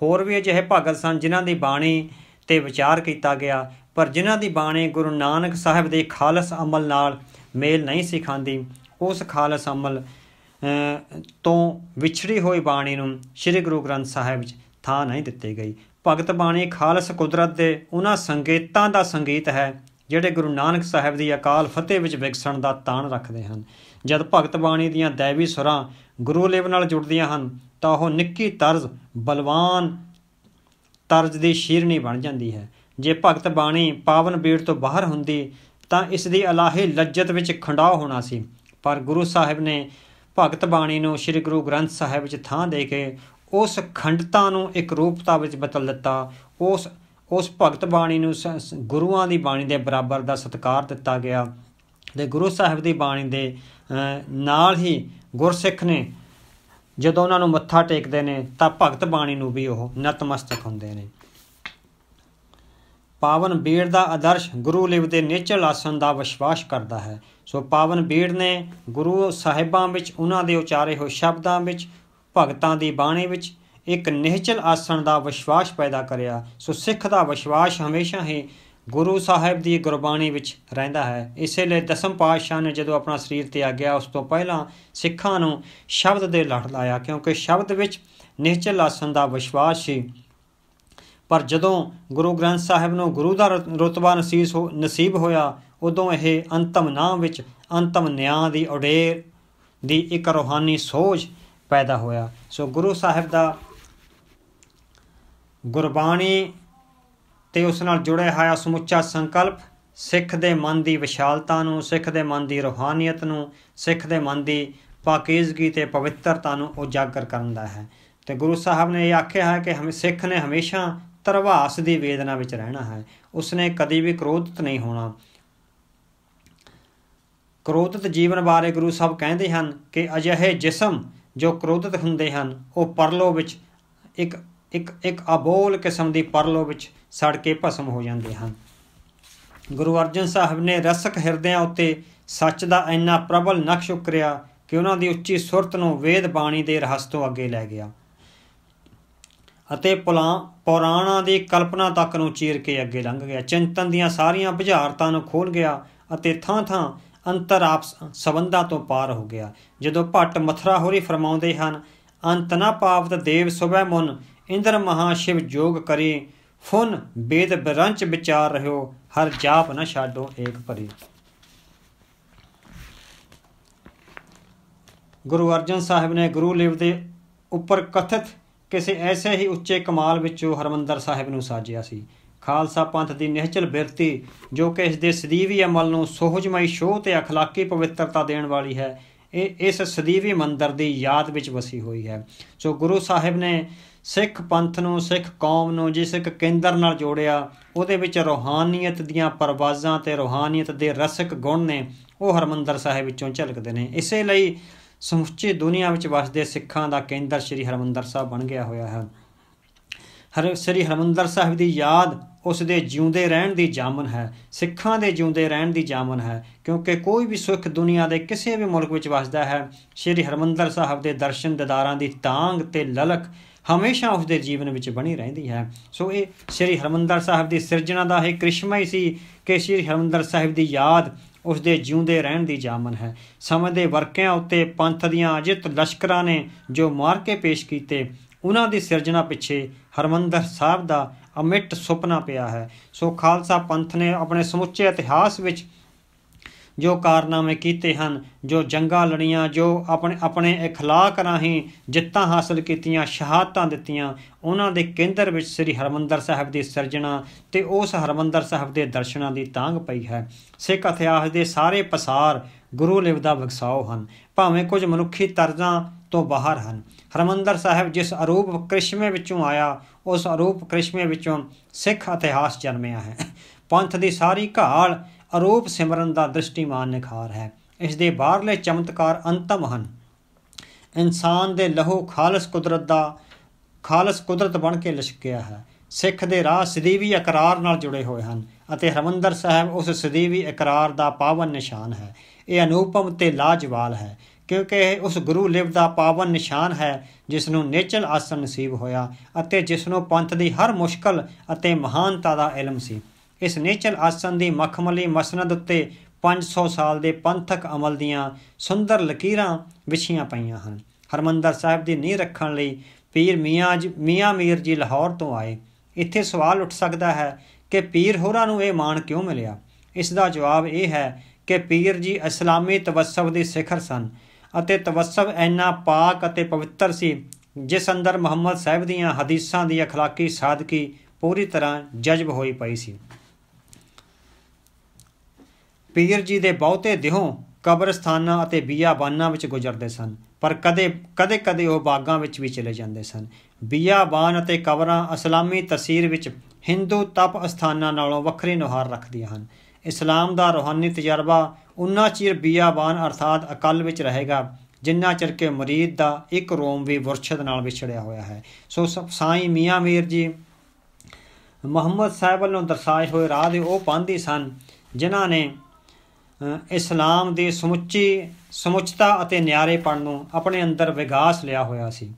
ਹੋਰ ਵੀ ਅਜਿਹੇ ਭਗਤ ਸਨ ਜਿਨ੍ਹਾਂ ਦੀ ਬਾਣੀ ਤੇ ਵਿਚਾਰ ਕੀਤਾ ਗਿਆ ਪਰ ਜਿਨ੍ਹਾਂ ਦੀ ਬਾਣੀ ਗੁਰੂ ਨਾਨਕ ਸਾਹਿਬ ਦੇ ਖਾਲਸ ਅਮਲ ਨਾਲ ਮੇਲ ਨਹੀਂ ਸਿਖਾਉਂਦੀ ਉਸ ਖਾਲਸ ਅਮਲ ਤੋਂ ਵਿਛੜੀ ਹੋਈ ਬਾਣੀ ਨੂੰ ਸ੍ਰੀ ਗੁਰੂ ਗ੍ਰੰਥ ਸਾਹਿਬ ਵਿੱਚ ਥਾਂ ਨਹੀਂ ਦਿੱਤੀ ਗਈ ਭਗਤ ਬਾਣੀ ਖਾਲਸ ਕੁਦਰਤ ਦੇ ਉਹਨਾਂ ਸੰਗੀਤਾਂ ਦਾ ਸੰਗੀਤ ਹੈ ਜਿਹੜੇ ਗੁਰੂ ਨਾਨਕ ਸਾਹਿਬ ਦੀ ਅਕਾਲ ਫਤਿਹ ਵਿੱਚ ਵਿਕਸਣ ਦਾ ਤਾਣ ਰੱਖਦੇ ਹਨ ਜਦ ਭਗਤ ਬਾਣੀ ਦੀਆਂ दैवी ਸੁਰਾਂ ਗੁਰੂ ਲੇਵ ਨਾਲ ਜੁੜਦੀਆਂ ਹਨ ਤਾਂ ਉਹ ਨਿੱਕੀ ਤਰਜ਼ ਬਲਵਾਨ ਤਰਜ਼ ਦੀ ਸ਼ੀਰਣੀ ਬਣ ਜਾਂਦੀ ਹੈ ਜੇ ਭਗਤ ਬਾਣੀ ਪਾਵਨ ਬੀੜ ਤੋਂ ਬਾਹਰ ਹੁੰਦੀ ਤਾਂ ਇਸ ਦੀ ਅਲਾਹੇ ਲੱਜਤ ਵਿੱਚ ਖੰਡਾ ਹੋਣਾ ਸੀ ਪਰ ਗੁਰੂ ਸਾਹਿਬ ਨੇ ਭਗਤ ਬਾਣੀ ਨੂੰ ਸ੍ਰੀ ਗੁਰੂ ਗ੍ਰੰਥ ਸਾਹਿਬ ਵਿੱਚ ਥਾਂ ਦੇ ਕੇ ਉਸ ਖੰਡਤਾ ਨੂੰ ਇੱਕ ਰੂਪਤਾ ਵਿੱਚ ਬਦਲ ਦਿੱਤਾ ਉਸ ਉਸ ਭਗਤ ਬਾਣੀ ਨੂੰ ਗੁਰੂਆਂ ਦੀ ਬਾਣੀ ਦੇ ਬਰਾਬਰ ਦਾ ਸਤਕਾਰ ਦਿੱਤਾ ਗਿਆ ਤੇ ਗੁਰੂ ਸਾਹਿਬ ਦੀ ਬਾਣੀ ਦੇ ਨਾਲ ਹੀ ਗੁਰਸਿੱਖ ਨੇ ਜਦੋਂ ਉਹਨਾਂ ਨੂੰ ਮੱਥਾ ਟੇਕਦੇ ਨੇ ਤਾਂ ਭਗਤ ਬਾਣੀ ਨੂੰ ਵੀ ਉਹ ਨਤਮਸਤਕ ਹੁੰਦੇ ਨੇ ਪਾਵਨ ਬੀੜ ਦਾ ਆਦਰਸ਼ ਗੁਰੂ ਲਿਵ ਦੇ ਨਿਚਲ ਆਸਣ ਦਾ ਵਿਸ਼ਵਾਸ ਕਰਦਾ ਹੈ ਸੋ ਪਾਵਨ ਬੀੜ ਨੇ ਗੁਰੂ ਸਾਹਿਬਾਂ ਵਿੱਚ ਉਹਨਾਂ ਦੇ ਉਚਾਰੇ ਹੋਏ ਸ਼ਬਦਾਂ ਵਿੱਚ ਭਗਤਾਂ ਦੀ ਬਾਣੀ ਵਿੱਚ ਇੱਕ ਨਿਹਚਲ ਆਸਣ ਦਾ ਵਿਸ਼ਵਾਸ ਪੈਦਾ ਕਰਿਆ ਸੋ ਸਿੱਖ ਦਾ ਵਿਸ਼ਵਾਸ ਹਮੇਸ਼ਾ ਹੀ ਗੁਰੂ ਸਾਹਿਬ ਦੀ ਗੁਰਬਾਣੀ ਵਿੱਚ ਰਹਿੰਦਾ ਹੈ ਇਸੇ ਲਈ ਦਸਮ ਪਾਤਸ਼ਾਹ ਨੇ ਜਦੋਂ ਆਪਣਾ ਸਰੀਰ ਤੇ ਆ ਗਿਆ ਉਸ ਤੋਂ ਪਹਿਲਾਂ ਸਿੱਖਾਂ ਨੂੰ ਸ਼ਬਦ ਦੇ ਲੜ ਲਾਇਆ ਕਿਉਂਕਿ ਸ਼ਬਦ ਵਿੱਚ ਨਿਹਚਲ ਆਸਣ ਦਾ ਵਿਸ਼ਵਾਸ ਸੀ ਪਰ ਜਦੋਂ ਗੁਰੂ ਗ੍ਰੰਥ ਸਾਹਿਬ ਨੂੰ ਗੁਰੂ ਦਾ ਰਤਬਾ ਨਸੀਬ ਨਸੀਬ ਹੋਇਆ ਉਦੋਂ ਇਹ ਅੰਤਮ ਨਾਮ ਵਿੱਚ ਅੰਤਮ ਨਿਆਂ ਦੀ ਉਡੇਰ ਦੀ ਇੱਕ ਰੋਹਾਨੀ ਸੋਚ ਪੈਦਾ ਹੋਇਆ ਸੋ ਗੁਰੂ ਸਾਹਿਬ ਦਾ ਗੁਰਬਾਣੀ ਤੇ ਉਸ ਨਾਲ ਜੁੜਿਆ ਹੋਇਆ ਸਮੁੱਚਾ ਸੰਕਲਪ ਸਿੱਖ ਦੇ ਮਨ ਦੀ ਵਿਸ਼ਾਲਤਾ ਨੂੰ ਸਿੱਖ ਦੇ ਮਨ ਦੀ ਰੋਹਾਨੀਅਤ ਨੂੰ ਸਿੱਖ ਦੇ ਮਨ ਦੀ ਪਾਕੀਜ਼ਗੀ ਤੇ ਪਵਿੱਤਰਤਾ ਨੂੰ ਉਜਾਗਰ ਕਰਨ ਦਾ ਹੈ ਤੇ ਗੁਰੂ ਸਾਹਿਬ ਨੇ ਇਹ ਆਖਿਆ ਹੈ ਕਿ ਹਮੇ ਸਿੱਖ ਨੇ ਹਮੇਸ਼ਾ ਤਰਵਾਸ ਦੀ ਵੇਦਨਾ ਵਿੱਚ ਰਹਿਣਾ ਹੈ ਉਸਨੇ ਕਦੀ ਵੀ ਕ੍ਰੋਧਿਤ ਨਹੀਂ ਹੋਣਾ ਕ੍ਰੋਧਿਤ ਜੀਵਨ ਬਾਰੇ ਗੁਰੂ ਸਾਹਿਬ ਕਹਿੰਦੇ ਹਨ ਕਿ ਅਜਿਹੇ ਜਿਸਮ ਜੋ ਕ੍ਰੋਧਿਤ ਹੁੰਦੇ ਹਨ ਉਹ ਪਰਲੋ ਵਿੱਚ ਇੱਕ ਇੱਕ ਇੱਕ ਅਬੋਲ ਕਿਸਮ ਦੀ ਪਰਲੋ ਵਿੱਚ ਸੜ ਕੇ ਭਸਮ ਹੋ ਜਾਂਦੇ ਹਨ ਗੁਰੂ ਅਰਜਨ ਸਾਹਿਬ ਨੇ ਰਸਕ ਹਿਰਦਿਆਂ ਉੱਤੇ ਸੱਚ ਦਾ ਇੰਨਾ ਪ੍ਰਬਲ ਨਕਸ਼ ਉਕਰਿਆ ਕਿ ਉਹਨਾਂ ਦੀ ਉੱਚੀ ਸੁਰਤ ਨੂੰ ਵੇਦ ਬਾਣੀ ਦੇ ਰਹੱਸ ਤੋਂ ਅੱਗੇ ਲੈ ਗਿਆ ਅਤੇ ਪੁਰਾਣਾ ਦੀ ਕਲਪਨਾ ਤੱਕ ਨੂੰ ਚੀਰ ਕੇ ਅੱਗੇ ਲੰਘ ਗਿਆ ਚਿੰਤਨ ਦੀਆਂ ਸਾਰੀਆਂ ਬੁਝਾਰਤਾਂ ਨੂੰ ਖੋਲ ਗਿਆ ਅਤੇ ਥਾਂ-ਥਾਂ ਅੰਤਰ ਆਪਸ ਸੰਬੰਧਾਂ ਤੋਂ ਪਾਰ ਹੋ ਗਿਆ ਜਦੋਂ ਭੱਟ ਮਥਰਾ ਹੋਰੀ ਫਰਮਾਉਂਦੇ ਹਨ ਅੰਤ ਨਾ ਪਾਵਤ ਦੇਵ ਸੁਭੈ ਮਨ ਇੰਦਰ ਮਹਾ ਸ਼ਿਵ ਜੋਗ ਕਰੇ ਫੁਨ ਬੇਦ ਬਰੰਚ ਵਿਚਾਰ ਰਹੋ ਹਰ ਜਾਪ ਨਾ ਛਾਡੋ ਏਕ ਭਰੀ ਗੁਰੂ ਅਰਜਨ ਸਾਹਿਬ ਨੇ ਗੁਰੂ ਲਿਵ ਦੇ ਉੱਪਰ ਕਥਿਤ ਕਿਸੇ ਐਸੇ ਹੀ ਉੱਚੇ ਕਮਾਲ ਵਿੱਚੋਂ ਹਰਮੰਦਰ ਸਾਹਿਬ ਨੂੰ ਸਾਜਿਆ ਸੀ ਖਾਲਸਾ ਪੰਥ ਦੀ ਨਿਹਚਲ ਬਿਰਤੀ ਜੋ ਕਿ ਇਸ ਦੇ ਸਦੀਵੀ ਅਮਲ ਨੂੰ ਸੋਹਜਮਈ ਸ਼ੋਅ ਤੇ اخਲਾਕੀ ਪਵਿੱਤਰਤਾ ਦੇਣ ਵਾਲੀ ਹੈ ਇਹ ਇਸ ਸਦੀਵੀ ਮੰਦਰ ਦੀ ਯਾਦ ਵਿੱਚ ਵਸੀ ਹੋਈ ਹੈ ਸੋ ਗੁਰੂ ਸਾਹਿਬ ਨੇ ਸਿੱਖ ਪੰਥ ਨੂੰ ਸਿੱਖ ਕੌਮ ਨੂੰ ਜਿਸ ਇੱਕ ਕੇਂਦਰ ਨਾਲ ਜੋੜਿਆ ਉਹਦੇ ਵਿੱਚ ਰੋਹਾਨੀਅਤ ਦੀਆਂ ਪਰਵਾਜ਼ਾਂ ਤੇ ਰੋਹਾਨੀਅਤ ਦੇ ਰਸਕ ਗੁਣ ਨੇ ਉਹ ਹਰਮੰਦਰ ਸਾਹਿਬ ਵਿੱਚੋਂ ਝਲਕਦੇ ਨੇ ਇਸੇ ਲਈ ਸਮੁੱਚੀ ਦੁਨੀਆ ਵਿੱਚ ਵਸਦੇ ਸਿੱਖਾਂ ਦਾ ਕੇਂਦਰ ਸ੍ਰੀ ਹਰਮੰਦਰ ਸਾਹਿਬ ਬਣ ਗਿਆ ਹੋਇਆ ਹੈ ਹਰ ਸ੍ਰੀ ਹਰਮੰਦਰ ਸਾਹਿਬ ਦੀ ਯਾਦ ਉਸ ਦੇ ਜਿਉਂਦੇ ਰਹਿਣ ਦੀ ਜਾਮਨ ਹੈ ਸਿੱਖਾਂ ਦੇ ਜਿਉਂਦੇ ਰਹਿਣ ਦੀ ਜਾਮਨ ਹੈ ਕਿਉਂਕਿ ਕੋਈ ਵੀ ਸਿੱਖ ਦੁਨੀਆ ਦੇ ਕਿਸੇ ਵੀ ਮੁਲਕ ਵਿੱਚ ਵਸਦਾ ਹੈ ਸ੍ਰੀ ਹਰਮੰਦਰ ਸਾਹਿਬ ਦੇ ਦਰਸ਼ਨ ਦਿਦਾਰਾਂ ਦੀ ਤਾਂਗ ਤੇ ਲਲਕ ਹਮੇਸ਼ਾ ਉਸ ਦੇ ਜੀਵਨ ਵਿੱਚ ਬਣੀ ਰਹਿੰਦੀ ਹੈ ਸੋ ਇਹ ਸ੍ਰੀ ਹਰਮੰਦਰ ਸਾਹਿਬ ਦੀ ਸਿਰਜਣਾ ਦਾ ਇਹ ਕ੍ਰਿਸ਼ਮਾ ਹੀ ਸੀ ਕਿ ਸ੍ਰੀ ਹਰਮੰਦਰ ਸਾਹਿਬ ਦੀ ਯਾਦ ਉਸ ਦੇ ਜਿਉਂਦੇ ਰਹਿਣ ਦੀ ਜਾਮਨ ਹੈ ਸਮੇਂ ਦੇ ਵਰਕਿਆਂ ਉੱਤੇ ਪੰਥ ਦੀਆਂ ਅਜਿਤ ਲਸ਼ਕਰਾਂ ਨੇ ਜੋ ਮਾਰ ਕੇ ਪੇਸ਼ ਕੀਤੇ ਉਹਨਾਂ ਦੀ ਸਿਰਜਣਾ ਪਿੱਛੇ ਹਰਮੰਦਰ ਸਾਹਿਬ ਦਾ ਅਮਿੱਟ ਸੁਪਨਾ ਪਿਆ ਹੈ ਸੋ ਖਾਲਸਾ ਪੰਥ ਨੇ ਆਪਣੇ ਸਮੁੱਚੇ ਇਤਿਹਾਸ ਵਿੱਚ ਜੋ ਕਾਰਨਾਮੇ ਕੀਤੇ ਹਨ ਜੋ ਜੰਗਾਂ ਲੜੀਆਂ ਜੋ ਆਪਣੇ ਆਪਣੇ اخلاق ਰਾਹੀਂ ਜਿੱਤਾਂ ਹਾਸਲ ਕੀਤੀਆਂ ਸ਼ਹਾਦਤਾਂ ਦਿੱਤੀਆਂ ਉਹਨਾਂ ਦੇ ਕੇਂਦਰ ਵਿੱਚ ਸ੍ਰੀ ਹਰਮੰਦਰ ਸਾਹਿਬ ਦੀ ਸਿਰਜਣਾ ਤੇ ਉਸ ਹਰਮੰਦਰ ਸਾਹਿਬ ਦੇ ਦਰਸ਼ਨਾਂ ਦੀ ਤਾਂਗ ਪਈ ਹੈ ਸਿੱਖ ਇਤਿਹਾਸ ਦੇ ਸਾਰੇ ਪਸਾਰ ਗੁਰੂ ਲਿਵ ਦਾ ਵਿਕਸਾਓ ਹਨ ਭਾਵੇਂ ਕੁਝ ਮਨੁੱਖੀ ਤਰਜ਼ਾਂ ਤੋਂ ਬਾਹਰ ਹਨ ਹਰਮੰਦਰ ਸਾਹਿਬ ਜਿਸ ਅਰੂਪ ਕ੍ਰਿਸ਼ਮੇ ਵਿੱਚੋਂ ਆਇਆ ਉਸ ਅਰੂਪ ਕ੍ਰਿਸ਼ਮੇ ਵਿੱਚੋਂ ਸਿੱਖ ਇਤਿਹਾਸ ਜਨਮਿਆ ਹੈ ਪੰਥ ਦੀ ਸਾਰੀ ਘਾਲ ਆਰੋਪ ਸਿਮਰਨ ਦਾ ਦ੍ਰਿਸ਼ਟੀਮਾਨ ਨਿਖਾਰ ਹੈ ਇਸ ਦੇ ਬਾਹਰਲੇ ਚਮਤਕਾਰ ਅੰਤਮ ਹਨ ਇਨਸਾਨ ਦੇ ਲਹੂ ਖਾਲਸ ਕੁਦਰਤ ਦਾ ਖਾਲਸ ਕੁਦਰਤ ਬਣ ਕੇ ਲਿਸ਼ਕਿਆ ਹੈ ਸਿੱਖ ਦੇ ਰਾਹ ਸਦੀਵੀ ਇਕਰਾਰ ਨਾਲ ਜੁੜੇ ਹੋਏ ਹਨ ਅਤੇ ਹਰਮੰਦਰ ਸਾਹਿਬ ਉਸ ਸਦੀਵੀ ਇਕਰਾਰ ਦਾ ਪਾਵਨ ਨਿਸ਼ਾਨ ਹੈ ਇਹ ਅਨੂਪਮ ਤੇ ਲਾਜਵਾਲ ਹੈ ਕਿਉਂਕਿ ਇਹ ਉਸ ਗੁਰੂ ਲਿਵ ਦਾ ਪਾਵਨ ਨਿਸ਼ਾਨ ਹੈ ਜਿਸ ਨੂੰ ਨੇਚਲ ਆਸਨ ਨਸੀਬ ਹੋਇਆ ਅਤੇ ਜਿਸ ਨੂੰ ਪੰਥ ਦੀ ਹਰ ਮੁਸ਼ਕਲ ਅਤੇ ਮਹਾਨਤਾ ਦਾ ਇਲਮ ਸੀ ਇਸ ਨੇਚਲ ਆਸਨ ਦੀ ਮਖਮਲੀ ਮਸਨਦ ਉੱਤੇ 500 ਸਾਲ ਦੇ ਪੰਥਕ ਅਮਲ ਦੀਆਂ ਸੁੰਦਰ ਲਕੀਰਾਂ ਵਿਛੀਆਂ ਪਈਆਂ ਹਨ ਹਰਮੰਦਰ ਸਾਹਿਬ ਦੀ ਨੀਂਹ ਰੱਖਣ ਲਈ ਪੀਰ ਮੀਆਂ ਮੀਆਂ ਮੀਰ ਜੀ ਲਾਹੌਰ ਤੋਂ ਆਏ ਇੱਥੇ ਸਵਾਲ ਉੱਠ ਸਕਦਾ ਹੈ ਕਿ ਪੀਰ ਹੋਰਾਂ ਨੂੰ ਇਹ ਮਾਣ ਕਿਉਂ ਮਿਲਿਆ ਇਸ ਦਾ ਜਵਾਬ ਇਹ ਹੈ ਕਿ ਪੀਰ ਜੀ ਇਸਲਾਮੀ ਤਵੱਸਵ ਦੇ ਸਿਖਰ ਸਨ ਅਤੇ ਤਵੱਸਵ ਇੰਨਾ ਪਾਕ ਅਤੇ ਪਵਿੱਤਰ ਸੀ ਜਿਸ ਅੰਦਰ ਮੁਹੰਮਦ ਸਾਹਿਬ ਦੀਆਂ ਹਦੀਸਾਂ ਦੀ اخلاقی ਸਾਦਗੀ ਪੂਰੀ ਤਰ੍ਹਾਂ ਜਜ਼ਬ ਹੋਈ ਪਈ ਸੀ ਪੀਰ ਜੀ ਦੇ ਬਹੁਤੇ ਦਿਹੋਂ ਕਬਰਸਥਾਨਾਂ ਅਤੇ ਬੀਆਬਾਨਾਂ ਵਿੱਚ ਗੁਜ਼ਰਦੇ ਸਨ ਪਰ ਕਦੇ ਕਦੇ ਕਦੇ ਉਹ ਬਾਗਾਂ ਵਿੱਚ ਵੀ ਚਲੇ ਜਾਂਦੇ ਸਨ ਬੀਆਬਾਨ ਅਤੇ ਕਬਰਾਂ ਇਸਲਾਮੀ ਤਸਵੀਰ ਵਿੱਚ ਹਿੰਦੂ ਤਪ ਸਥਾਨਾਂ ਨਾਲੋਂ ਵੱਖਰੀ ਨੁਹਾਰ ਰੱਖਦੀਆਂ ਹਨ ਇਸਲਾਮ ਦਾ ਰੋਹਾਨੀ ਤਜਰਬਾ ਉਨਾ ਚਿਰ ਬੀਆਬਾਨ ਅਰਥਾਤ ਅਕਲ ਵਿੱਚ ਰਹੇਗਾ ਜਿੰਨਾ ਚਿਰ ਕੇ ਮਰੀਦ ਦਾ ਇੱਕ ਰੋਮ ਵੀ ਵਰਸ਼ਦ ਨਾਲ ਵਿਛੜਿਆ ਹੋਇਆ ਹੈ ਸੋ ਸਾਈ ਮੀਆਂ ਮੀਰ ਜੀ ਮੁਹੰਮਦ ਸਾਹਿਬ ਵੱਲੋਂ ਦਰਸਾਏ ਹੋਏ ਰਾਹ ਦੇ ਉਹ ਪਾਂਦੀ ਸਨ ਜਿਨ੍ਹਾਂ ਨੇ ਇਸਲਾਮ ਦੇ ਸਮੁੱਚੇ ਸਮੁੱਚਤਾ ਅਤੇ ਨਿਆਰੇਪਣ ਨੂੰ ਆਪਣੇ ਅੰਦਰ ਵਿਗਾਸ ਲਿਆ ਹੋਇਆ ਸੀ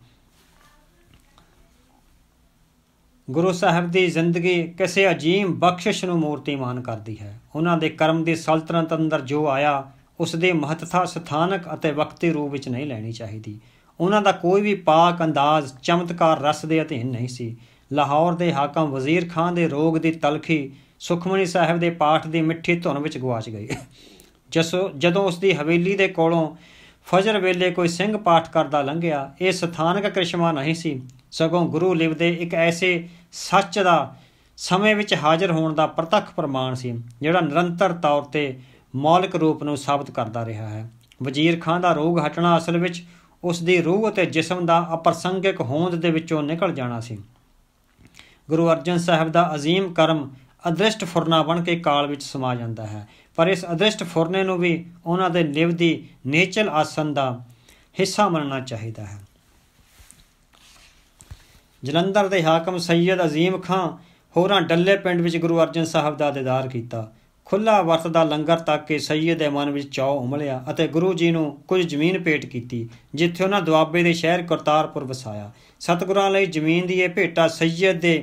ਗੁਰੂ ਸਾਹਿਬ ਦੀ ਜ਼ਿੰਦਗੀ ਕਿਸੇ ਅਜੀਮ ਬਖਸ਼ਿਸ਼ ਨੂੰ ਮੂਰਤੀਮਾਨ ਕਰਦੀ ਹੈ ਉਹਨਾਂ ਦੇ ਕਰਮ ਦੀ ਸਲਤਨਤ ਅੰਦਰ ਜੋ ਆਇਆ ਉਸ ਦੇ ਮਹੱਤਤਾ ਸਥਾਨਕ ਅਤੇ ਵਕਤੀ ਰੂਪ ਵਿੱਚ ਨਹੀਂ ਲੈਣੀ ਚਾਹੀਦੀ ਉਹਨਾਂ ਦਾ ਕੋਈ ਵੀ ਪਾਕ ਅੰਦਾਜ਼ ਚਮਤਕਾਰ ਰਸ ਦੇ ਅਧੀਨ ਨਹੀਂ ਸੀ ਲਾਹੌਰ ਦੇ ਹਾਕਮ ਵਜ਼ੀਰ ਖਾਨ ਦੇ ਰੋਗ ਦੀ ਤਲਖੀ ਸੁਖਮਨੀ ਸਾਹਿਬ ਦੇ ਪਾਠ ਦੀ ਮਿੱਠੀ ਧੁਨ ਵਿੱਚ ਗਵਾਚ ਗਈ ਜਸੋ ਜਦੋਂ ਉਸ ਦੀ ਹਵੇਲੀ ਦੇ ਕੋਲੋਂ ਫਜਰ ਵੇਲੇ ਕੋਈ ਸਿੰਘ ਪਾਠ ਕਰਦਾ ਲੰਘਿਆ ਇਹ ਸਥਾਨਕ ਕ੍ਰਿਸ਼ਮਾ ਨਹੀਂ ਸੀ ਸਗੋਂ ਗੁਰੂ ਲਿਵਦੇ ਇੱਕ ਐਸੇ ਸੱਚ ਦਾ ਸਮੇਂ ਵਿੱਚ ਹਾਜ਼ਰ ਹੋਣ ਦਾ ਪ੍ਰਤੱਖ ਪ੍ਰਮਾਣ ਸੀ ਜਿਹੜਾ ਨਿਰੰਤਰ ਤੌਰ ਤੇ ਮੌਲਿਕ ਰੂਪ ਨੂੰ ਸਾਬਤ ਕਰਦਾ ਰਿਹਾ ਹੈ ਵਜ਼ੀਰ ਖਾਨ ਦਾ ਰੋਗ ਹਟਣਾ ਅਸਲ ਵਿੱਚ ਉਸ ਦੀ ਰੂਹ ਅਤੇ ਜਿਸਮ ਦਾ ਅਪਰਸੰਗਿਕ ਹੋਂਦ ਦੇ ਵਿੱਚੋਂ ਨਿਕਲ ਜਾਣਾ ਸੀ ਗੁਰੂ ਅਰਜਨ ਸਾਹਿਬ ਦਾ عظیم ਕਰਮ ਅਦ੍ਰਿਸ਼ਟ ਫੁਰਨਾ ਬਣ ਕੇ ਕਾਲ ਵਿੱਚ ਸਮਾ ਜਾਂਦਾ ਹੈ ਪਰ ਇਸ ਅਦ੍ਰਿਸ਼ਟ ਫੁਰਨੇ ਨੂੰ ਵੀ ਉਹਨਾਂ ਦੇ ਨਿਵ ਦੀ ਨੇਚਲ ਆਸਨ ਦਾ ਹਿੱਸਾ ਮੰਨਣਾ ਚਾਹੀਦਾ ਹੈ ਜਲੰਧਰ ਦੇ ਹਾਕਮ ਸੈਦ ਅਜ਼ੀਮ ਖਾਨ ਹੋਰਾਂ ਡੱਲੇ ਪਿੰਡ ਵਿੱਚ ਗੁਰੂ ਅਰਜਨ ਸਾਹਿਬ ਦਾ ਦੀਦਾਰ ਕੀਤਾ ਖੁੱਲਾ ਵਰਤ ਦਾ ਲੰਗਰ ਤੱਕ ਕੇ ਸੈਦ ਦੇ ਮਨ ਵਿੱਚ ਚਾਹ ਉਮਲਿਆ ਅਤੇ ਗੁਰੂ ਜੀ ਨੂੰ ਕੁਝ ਜ਼ਮੀਨ ਭੇਟ ਕੀਤੀ ਜਿੱਥੇ ਉਹਨਾਂ ਦੁਆਬੇ ਦੇ ਸ਼ਹਿਰ ਕਰਤਾਰਪੁਰ ਵਸਾਇਆ ਸਤਗੁਰਾਂ ਲਈ ਜ਼ਮੀਨ ਦੀ ਇਹ ਭੇਟਾ ਸੈਦ ਦੇ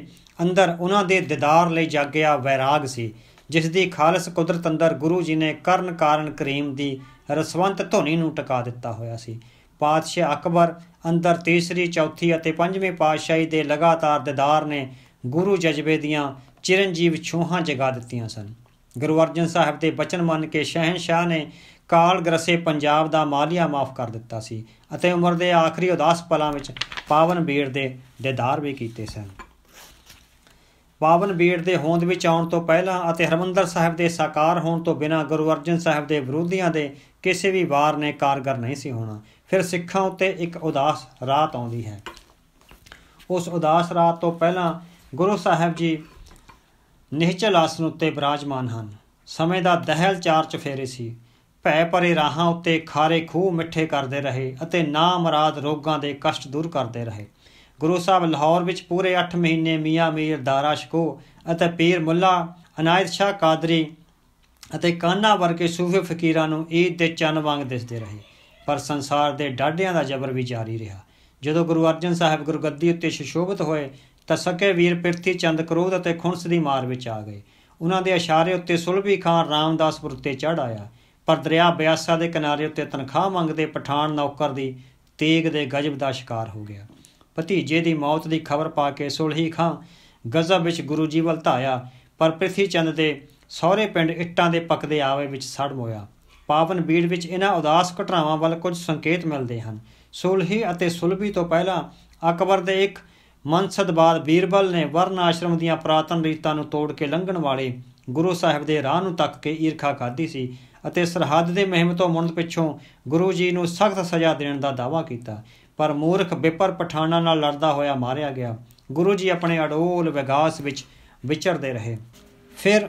ਅੰਦਰ ਉਹਨਾਂ ਦੇ ਦੀਦਾਰ ਲਈ ਜਾਗਿਆ ਵੈਰਾਗ ਸੀ ਜਿਸ ਦੀ ਖਾਲਸ ਕੁਦਰਤ ਅੰਦਰ ਗੁਰੂ ਜੀ ਨੇ ਕਰਨ ਕਾਰਨ ਕਰੀਮ ਦੀ ਰਸਵੰਤ ਧੁਨੀ ਨੂੰ ਟਿਕਾ ਦਿੱਤਾ ਹੋਇਆ ਸੀ ਪਾਤਸ਼ਾਹ ਅਕਬਰ ਅੰਦਰ ਤੀਸਰੀ ਚੌਥੀ ਅਤੇ ਪੰਜਵੇਂ ਪਾਤਸ਼ਾਹੀ ਦੇ ਲਗਾਤਾਰ ਦੀਦਾਰ ਨੇ ਗੁਰੂ ਜਜ਼ਬੇ ਦੀਆਂ ਚਿਰੰਜੀਵ ਛੋਹਾਂ ਜਗਾ ਦਿੱਤੀਆਂ ਸਨ ਗੁਰੂ ਅਰਜਨ ਸਾਹਿਬ ਦੇ ਬਚਨ ਮੰਨ ਕੇ ਸ਼ਹਿਨशाह ਨੇ ਕਾਲ ਗਰਸੇ ਪੰਜਾਬ ਦਾ ਮਾਲੀਆ ਮਾਫ ਕਰ ਦਿੱਤਾ ਸੀ ਅਤੇ ਉਮਰ ਦੇ ਆਖਰੀ ਉਦਾਸ ਪਲਾਂ ਵਿੱਚ ਪਾਵਨ ਬੀੜ ਦੇ ਦਿਦਾਰ ਵੀ ਕੀਤੇ ਸਨ ਪਾਵਨ ਬੀੜ ਦੇ ਹੋਂਦ ਵਿੱਚ ਆਉਣ ਤੋਂ ਪਹਿਲਾਂ ਅਤੇ ਹਰਮੰਦਰ ਸਾਹਿਬ ਦੇ ਸਾਕਾਰ ਹੋਣ ਤੋਂ ਬਿਨਾਂ ਗੁਰੂ ਅਰਜਨ ਸਾਹਿਬ ਦੇ ਵਿਰੋਧੀਆਂ ਦੇ ਕਿਸੇ ਵੀ ਵਾਰ ਨੇ ਕਾਰਗਰ ਨਹੀਂ ਸੀ ਹੋਣਾ ਫਿਰ ਸਿੱਖਾਂ ਉੱਤੇ ਇੱਕ ਉਦਾਸ ਰਾਤ ਆਉਂਦੀ ਹੈ ਉਸ ਉਦਾਸ ਰਾਤ ਤੋਂ ਪਹਿਲਾਂ ਗੁਰੂ ਸਾਹਿਬ ਜੀ ਨਿਹਚਲ ਆਸਨ ਉੱਤੇ ਬਿਰਾਜਮਾਨ ਹਨ ਸਮੇਂ ਦਾ ਦਹਿਲ ਚਾਰ ਚਫੇਰੇ ਸੀ ਭੈ ਪਰੇ ਰਾਹਾਂ ਉੱਤੇ ਖਾਰੇ ਖੂਹ ਮਿੱਠੇ ਕਰਦੇ ਰਹੇ ਅਤੇ ਨਾ ਮਰਾਦ ਰੋਗਾਂ ਦੇ ਕਸ਼ਟ ਦੂਰ ਕਰਦੇ ਰਹੇ ਗੁਰੂ ਸਾਹਿਬ ਲਾਹੌਰ ਵਿੱਚ ਪੂਰੇ 8 ਮਹੀਨੇ ਮੀਆਂ ਮੀਰ ਦਾਰਾ ਸ਼ਕੋ ਅਤੇ ਪੀਰ ਮੁੱਲਾ ਅਨਾਇਤ ਸ਼ਾ ਕਾਦਰੀ ਅਤੇ ਕਾਨਾ ਵਰਗੇ ਸੂਫੀ ਫਕੀਰਾਂ ਨੂੰ ਈਦ ਦੇ ਚੰਨ ਵਾਂਗ ਦਿਸਦੇ ਰਹੇ ਪਰ ਸੰਸਾਰ ਦੇ ਡਾਢਿਆਂ ਦਾ ਜ਼ਬਰ ਵੀ ਜਾਰੀ ਰਿਹਾ ਜਦੋਂ ਗੁਰੂ ਅਰਜਨ ਸਾਹਿਬ ਗੁਰਗੱਦੀ ਉੱਤੇ ਸ਼ਿਸ਼ੋਭਿਤ ਹੋਏ ਤਾਂ ਸਕੇ ਵੀਰ ਪਿਰਥੀ ਚੰਦ ਕਰੋਧ ਅਤੇ ਖੁੰਸ ਦੀ ਮਾਰ ਵਿੱਚ ਆ ਗਏ ਉਹਨਾਂ ਦੇ ਇਸ਼ਾਰੇ ਉੱਤੇ ਸੁਲਭੀ ਖਾਨ ਰਾਮਦਾਸਪੁਰ ਉੱਤੇ ਚੜ ਆਇਆ ਪਰ ਦਰਿਆ ਬਿਆਸਾ ਦੇ ਕਿਨਾਰੇ ਉੱਤੇ ਤਨਖਾਹ ਮੰਗਦੇ ਪਠਾਨ ਨੌਕਰ ਦੀ ਤੇਗ ਦੇ ਗਜਬ ਦਾ ਸ਼ਿਕਾਰ ਹੋ ਗਿਆ ਭਤੀਜੇ ਦੀ ਮੌਤ ਦੀ ਖਬਰ ਪਾ ਕੇ ਸੁਲਹੀ ਖਾਂ ਗਜ਼ਬ ਵਿੱਚ ਗੁਰੂ ਜੀ ਵੱਲ ਧਾਇਆ ਪਰ ਪ੍ਰਿਥੀ ਚੰਦ ਦੇ ਸਹੁਰੇ ਪਿੰਡ ਇੱਟਾਂ ਦੇ ਪੱਕਦੇ ਆਵੇ ਵਿੱਚ ਸੜ ਮੋਇਆ ਪਾਵਨ ਬੀੜ ਵਿੱਚ ਇਹਨਾਂ ਉਦਾਸ ਘਟਨਾਵਾਂ ਵੱਲ ਕੁਝ ਸੰਕੇਤ ਮਿਲਦੇ ਹਨ ਸੁਲਹੀ ਅਤੇ ਸੁਲਭੀ ਤੋਂ ਪਹਿਲਾਂ ਅਕਬਰ ਦੇ ਇੱਕ ਮਨਸਦ ਬਾਦ ਬੀਰਬਲ ਨੇ ਵਰਨ ਆਸ਼ਰਮ ਦੀਆਂ ਪ੍ਰਾਤਨ ਰੀਤਾਂ ਨੂੰ ਤੋੜ ਕੇ ਲੰਘਣ ਵਾਲੇ ਗੁਰੂ ਸਾਹਿਬ ਦੇ ਰਾਹ ਨੂੰ ਤੱਕ ਕੇ ਈਰਖਾ ਕਰਦੀ ਸੀ ਅਤੇ ਸਰਹੱਦ ਦੇ ਮਹਿਮ ਤੋਂ ਮੁੰਡ ਪਿੱਛੋਂ ਗੁਰੂ ਜੀ ਨੂੰ ਸਖਤ ਸਜ਼ਾ ਦੇਣ ਦਾ ਦਾਵਾ ਕੀਤਾ ਪਰ ਮੂਰਖ ਬਿਪਰ ਪਠਾਣਾ ਨਾਲ ਲੜਦਾ ਹੋਇਆ ਮਾਰਿਆ ਗਿਆ ਗੁਰੂ ਜੀ ਆਪਣੇ ਅਡੋਲ ਵਿਗਾਸ ਵਿੱਚ ਵਿਚਰਦੇ ਰਹੇ ਫਿਰ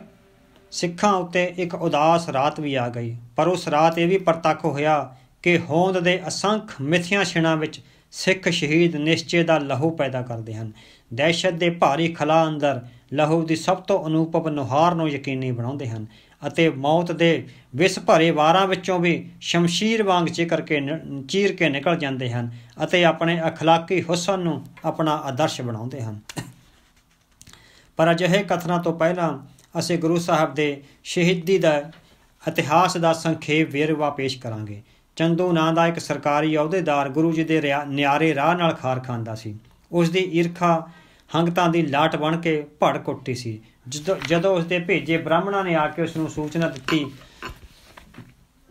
ਸਿੱਖਾਂ ਉੱਤੇ ਇੱਕ ਉਦਾਸ ਰਾਤ ਵੀ ਆ ਗਈ ਪਰ ਉਸ ਰਾਤ ਇਹ ਵੀ ਪ੍ਰਤੱਖ ਹੋਇਆ ਕਿ ਹੋਂਦ ਦੇ ਅਸੰਖ ਮਿੱਥਿਆਂ ਛਿਣਾ ਵਿੱਚ ਸਿੱਖ ਸ਼ਹੀਦ ਨਿਸ਼ਚੇ ਦਾ ਲਹੂ ਪੈਦਾ ਕਰਦੇ ਹਨ ਦਹਿਸ਼ਤ ਦੇ ਭਾਰੀ ਖਲਾ ਅੰਦਰ ਲਹੂ ਦੀ ਸਭ ਤੋਂ ਅਨੂਪਪ ਨੁਹਾਰ ਨੂੰ ਯਕੀਨੀ ਬਣਾਉਂਦੇ ਹਨ ਅਤੇ ਮੌਤ ਦੇ ਵਿਸ ਭਰੇ ਵਾਰਾਂ ਵਿੱਚੋਂ ਵੀ ਸ਼ਮਸ਼ੀਰ ਵਾਂਗ ਚਿਕਰ ਕੇ ਚੀਰ ਕੇ ਨਿਕਲ ਜਾਂਦੇ ਹਨ ਅਤੇ ਆਪਣੇ اخلاقی ਹੁਸਨ ਨੂੰ ਆਪਣਾ ਆਦਰਸ਼ ਬਣਾਉਂਦੇ ਹਨ ਪਰ ਅਜਿਹੇ ਕਥਨਾਂ ਤੋਂ ਪਹਿਲਾਂ ਅਸੀਂ ਗੁਰੂ ਸਾਹਿਬ ਦੇ ਸ਼ਹੀਦੀ ਦਾ ਇਤਿਹਾਸ ਦਾ ਸੰਖੇਪ ਵੇਰਵਾ ਪੇਸ਼ ਕਰਾਂਗੇ ਚੰਦੂ ਨਾਂ ਦਾ ਇੱਕ ਸਰਕਾਰੀ ਅਹੁਦੇਦਾਰ ਗੁਰੂ ਜੀ ਦੇ ਨਿਆਰੇ ਰਾਹ ਨਾਲ ਖਾਰ ਖਾਂਦਾ ਸੀ ਉਸ ਦੀ ਈਰਖਾ ਹੰਗਤਾਂ ਦੀ ਲਾਟ ਬਣ ਕੇ ਭੜਕ ਕੁੱਟੀ ਸੀ ਜਦੋਂ ਉਸਦੇ ਭੇਜੇ ਬ੍ਰਾਹਮਣਾਂ ਨੇ ਆ ਕੇ ਉਸ ਨੂੰ ਸੂਚਨਾ ਦਿੱਤੀ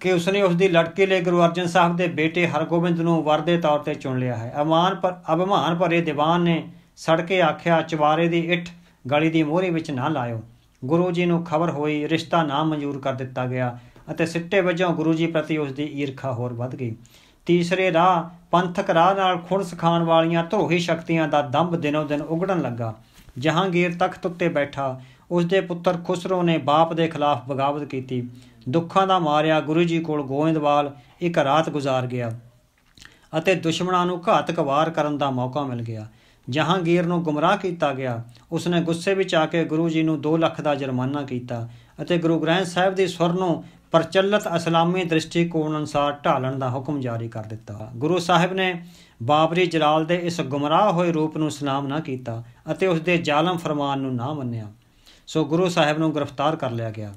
ਕਿ ਉਸ ਨੇ ਉਸ ਦੀ ਲੜਕੀ ਲਈ ਗੁਰੂ ਅਰਜਨ ਸਾਹਿਬ ਦੇ ਬੇਟੇ ਹਰਗੋਬਿੰਦ ਨੂੰ ਵਰ ਦੇ ਤੌਰ ਤੇ ਚੁਣ ਲਿਆ ਹੈ ਅਮਾਨ ਪਰ ਅਭਿਮਾਨ ਭਰੇ ਦੀਵਾਨ ਨੇ ਸੜਕੇ ਆਖਿਆ ਚਵਾਰੇ ਦੀ ਇੱਠ ਗਲੀ ਦੀ ਮੋਹਰੀ ਵਿੱਚ ਨਾ ਲਾਇਓ ਗੁਰੂ ਜੀ ਨੂੰ ਖਬਰ ਹੋਈ ਰਿਸ਼ਤਾ ਨਾ ਮਨਜ਼ੂਰ ਕਰ ਦਿੱਤਾ ਗਿਆ ਅਤੇ ਸਿੱਟੇ ਵਜੋਂ ਗੁਰੂ ਜੀ ਪ੍ਰਤੀ ਉਸ ਦੀ ਈਰਖਾ ਹੋਰ ਵੱਧ ਗਈ ਤੀਸਰੇ ਰਾਹ ਪੰਥਕ ਰਾਹ ਨਾਲ ਖੁਣ ਖਾਣ ਵਾਲੀਆਂ ਧੋਹੀ ਸ਼ਕਤੀਆਂ ਦਾ ਦੰਭ ਦਿਨੋਂ ਦਿਨ ਉਗੜਨ ਲੱਗਾ ਜਹਾਂਗੀਰ ਤਖਤ ਉੱਤੇ ਬੈਠਾ ਉਸ ਦੇ ਪੁੱਤਰ ਖੁਸਰੋ ਨੇ ਬਾਪ ਦੇ ਖਿਲਾਫ ਬਗਾਵਤ ਕੀਤੀ ਦੁੱਖਾਂ ਦਾ ਮਾਰਿਆ ਗੁਰੂ ਜੀ ਕੋਲ ਗੋਇੰਦਵਾਲ ਇੱਕ ਰਾਤ ਗੁਜ਼ਾਰ ਗਿਆ ਅਤੇ ਦੁਸ਼ਮਣਾਂ ਨੂੰ ਘਾਤਕ ਵਾਰ ਕਰਨ ਦਾ ਮੌਕਾ ਮਿਲ ਗਿਆ ਜਹਾਂਗੀਰ ਨੂੰ ਗੁੰਮਰਾਹ ਕੀਤਾ ਗਿਆ ਉਸਨੇ ਗੁੱਸੇ ਵਿੱਚ ਆ ਕੇ ਗੁਰੂ ਜੀ ਨੂੰ 2 ਲੱਖ ਦਾ ਜੁਰਮਾਨਾ ਕੀਤਾ ਅਤੇ ਗੁਰੂ ਗ੍ਰੰਥ ਸਾਹਿਬ ਦੀ ਸੁਰ ਨੂੰ ਪ੍ਰਚਲਿਤ ਇਸਲਾਮੀ ਦ੍ਰਿਸ਼ਟੀਕੋਣ ਅਨੁਸਾਰ ਢਾਲਣ ਦਾ ਹੁਕਮ ਜਾਰੀ ਕਰ ਦਿੱਤਾ ਗੁਰੂ ਸਾਹਿਬ ਨੇ ਬਾਬਰੀ ਜਲਾਲ ਦੇ ਇਸ ਗੁੰਮਰਾਹ ਹੋਏ ਰੂਪ ਨੂੰ ਸਲਾਮ ਨਾ ਕੀਤਾ ਅਤੇ ਉਸ ਦੇ ਜ਼ਾਲਮ ਫਰਮਾਨ ਨੂੰ ਨਾ ਮੰਨਿਆ ਸੋ ਗੁਰੂ ਸਾਹਿਬ ਨੂੰ ਗ੍ਰਿਫਤਾਰ ਕਰ ਲਿਆ ਗਿਆ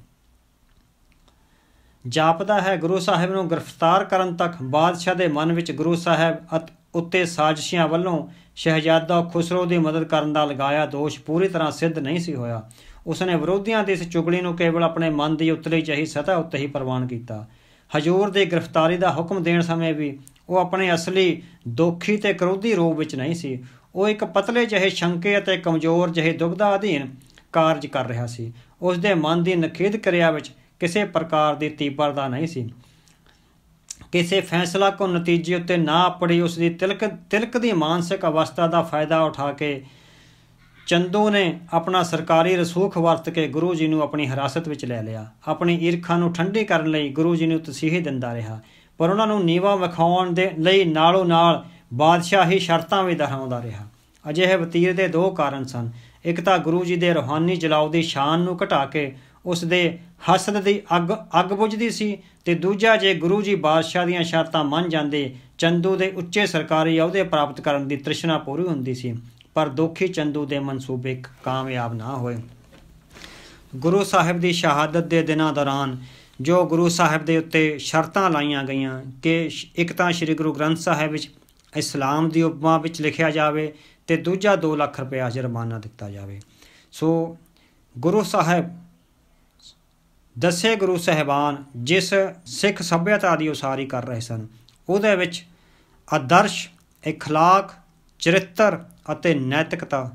ਜਾਪਦਾ ਹੈ ਗੁਰੂ ਸਾਹਿਬ ਨੂੰ ਗ੍ਰਿਫਤਾਰ ਕਰਨ ਤੱਕ ਬਾਦਸ਼ਾਹ ਦੇ ਮਨ ਵਿੱਚ ਗੁਰੂ ਸਾਹਿਬ ਉੱਤੇ ਸਾਜ਼ਿਸ਼ਾਂ ਵੱਲੋਂ ਸ਼ਹਿਜ਼ਾਦਾ ਖੁਸਰੋ ਦੀ ਮਦਦ ਕਰਨ ਦਾ ਲਗਾਇਆ ਦੋਸ਼ ਪੂਰੀ ਤਰ੍ਹਾਂ ਸਿੱਧ ਨਹੀਂ ਸੀ ਹੋਇਆ ਉਸਨੇ ਵਿਰੋਧੀਆਂ ਦੀ ਇਸ ਚੁਗਲੀ ਨੂੰ ਕੇਵਲ ਆਪਣੇ ਮਨ ਦੀ ਉਤਲੀ ਚਾਹੀ ਸਤਾ ਉੱਤੇ ਹੀ ਪ੍ਰਵਾਨ ਕੀਤਾ ਹਜ਼ੂਰ ਦੇ ਗ੍ਰਿਫਤਾਰੀ ਦਾ ਹੁਕਮ ਦੇਣ ਸਮੇਂ ਵੀ ਉਹ ਆਪਣੇ ਅਸਲੀ ਦੋਖੀ ਤੇ ਕਰੋਧੀ ਰੂਪ ਵਿੱਚ ਨਹੀਂ ਸੀ ਉਹ ਇੱਕ ਪਤਲੇ ਜਿਹੇ ਸ਼ੰਕੇ ਅਤੇ ਕਮਜ਼ੋਰ ਜਿਹੇ ਦੁਬਧਾ ਅਧੀਨ ਕਾਰਜ ਕਰ ਰਿਹਾ ਸੀ ਉਸ ਦੇ ਮਨ ਦੀ ਨਖੇਦ ਕਰਿਆ ਵਿੱਚ ਕਿਸੇ ਪ੍ਰਕਾਰ ਦੀ ਤੀਬਰਤਾ ਨਹੀਂ ਸੀ ਕਿਸੇ ਫੈਸਲਾ ਕੋ ਨਤੀਜੇ ਉੱਤੇ ਨਾ ਆਪੜੀ ਉਸ ਦੀ ਤਿਲਕ ਤਿਲਕ ਦੀ ਮਾਨਸਿਕ ਅਵਸਥਾ ਦਾ ਫਾਇਦਾ ਉਠਾ ਕੇ ਚੰਦੂ ਨੇ ਆਪਣਾ ਸਰਕਾਰੀ ਰਸੂਖ ਵਰਤ ਕੇ ਗੁਰੂ ਜੀ ਨੂੰ ਆਪਣੀ ਹਰਾਸਤ ਵਿੱਚ ਲੈ ਲਿਆ ਆਪਣੀ ਈਰਖਾ ਨੂੰ ਠੰਡੀ ਕਰਨ ਲਈ ਗੁਰੂ ਜੀ ਨੂੰ ਤਸੀਹੇ ਦਿੰਦਾ ਰਿਹਾ ਪਰ ਉਹਨਾਂ ਨੂੰ ਨੀਵਾ ਵਿਖਾਉਣ ਦੇ ਲਈ ਨਾਲੋਂ ਨਾਲ ਬਾਦਸ਼ਾਹੀ ਸ਼ਰਤਾਂ ਵੀ ਦਹਾਉਂਦਾ ਰਿਹਾ ਅਜਿਹੇ ਵਤੀਰ ਦੇ ਦੋ ਕਾਰਨ ਸਨ ਇੱਕ ਤਾਂ ਗੁਰੂ ਜੀ ਦੇ ਰੋਹਾਨੀ ਜਲਾਉ ਦੀ ਸ਼ਾਨ ਨੂੰ ਘਟਾ ਕੇ ਉਸ ਦੇ ਹਸਦ ਦੀ ਅੱਗ ਅੱਗ ਬੁਝਦੀ ਸੀ ਤੇ ਦੂਜਾ ਜੇ ਗੁਰੂ ਜੀ ਬਾਦਸ਼ਾਹ ਦੀਆਂ ਸ਼ਰਤਾਂ ਮੰਨ ਜਾਂਦੇ ਚੰਦੂ ਦੇ ਉੱਚੇ ਸਰਕਾਰੀ ਅਹੁਦੇ ਪ੍ਰਾਪਤ ਕਰਨ ਦੀ ਤ੍ਰਿਸ਼ਨਾ ਪੂਰੀ ਹੁੰਦੀ ਸੀ ਪਰ ਦੋਖੀ ਚੰਦੂ ਦੇ ਮਨਸੂਬੇ ਕਾਮਯਾਬ ਨਾ ਹੋਏ ਗੁਰੂ ਸਾਹਿਬ ਦੀ ਸ਼ਹਾਦਤ ਦੇ ਦਿਨਾਂ ਦੌਰਾਨ ਜੋ ਗੁਰੂ ਸਾਹਿਬ ਦੇ ਉੱਤੇ ਸ਼ਰਤਾਂ ਲਾਈਆਂ ਗਈਆਂ ਕਿ ਇੱਕ ਤਾਂ ਸ੍ਰੀ ਗੁਰੂ ਗ੍ਰੰਥ ਸਾਹਿਬ ਵਿੱਚ ਇਸਲਾਮ ਦੀ ਉਪਮਾ ਵਿੱਚ ਲਿਖਿਆ ਜਾਵੇ ਤੇ ਦੂਜਾ 2 ਲੱਖ ਰੁਪਏ ਜੁਰਮਾਨਾ ਦਿੱਤਾ ਜਾਵੇ ਸੋ ਗੁਰੂ ਸਾਹਿਬ ਦਸੇ ਗੁਰੂ ਸਹਿਬਾਨ ਜਿਸ ਸਿੱਖ ਸਭਿਆਤਾ ਦੀ ਉਸਾਰੀ ਕਰ ਰਹੇ ਸਨ ਉਹਦੇ ਵਿੱਚ ਆਦਰਸ਼ اخلاق ਚਰਿੱਤਰ ਅਤੇ ਨੈਤਿਕਤਾ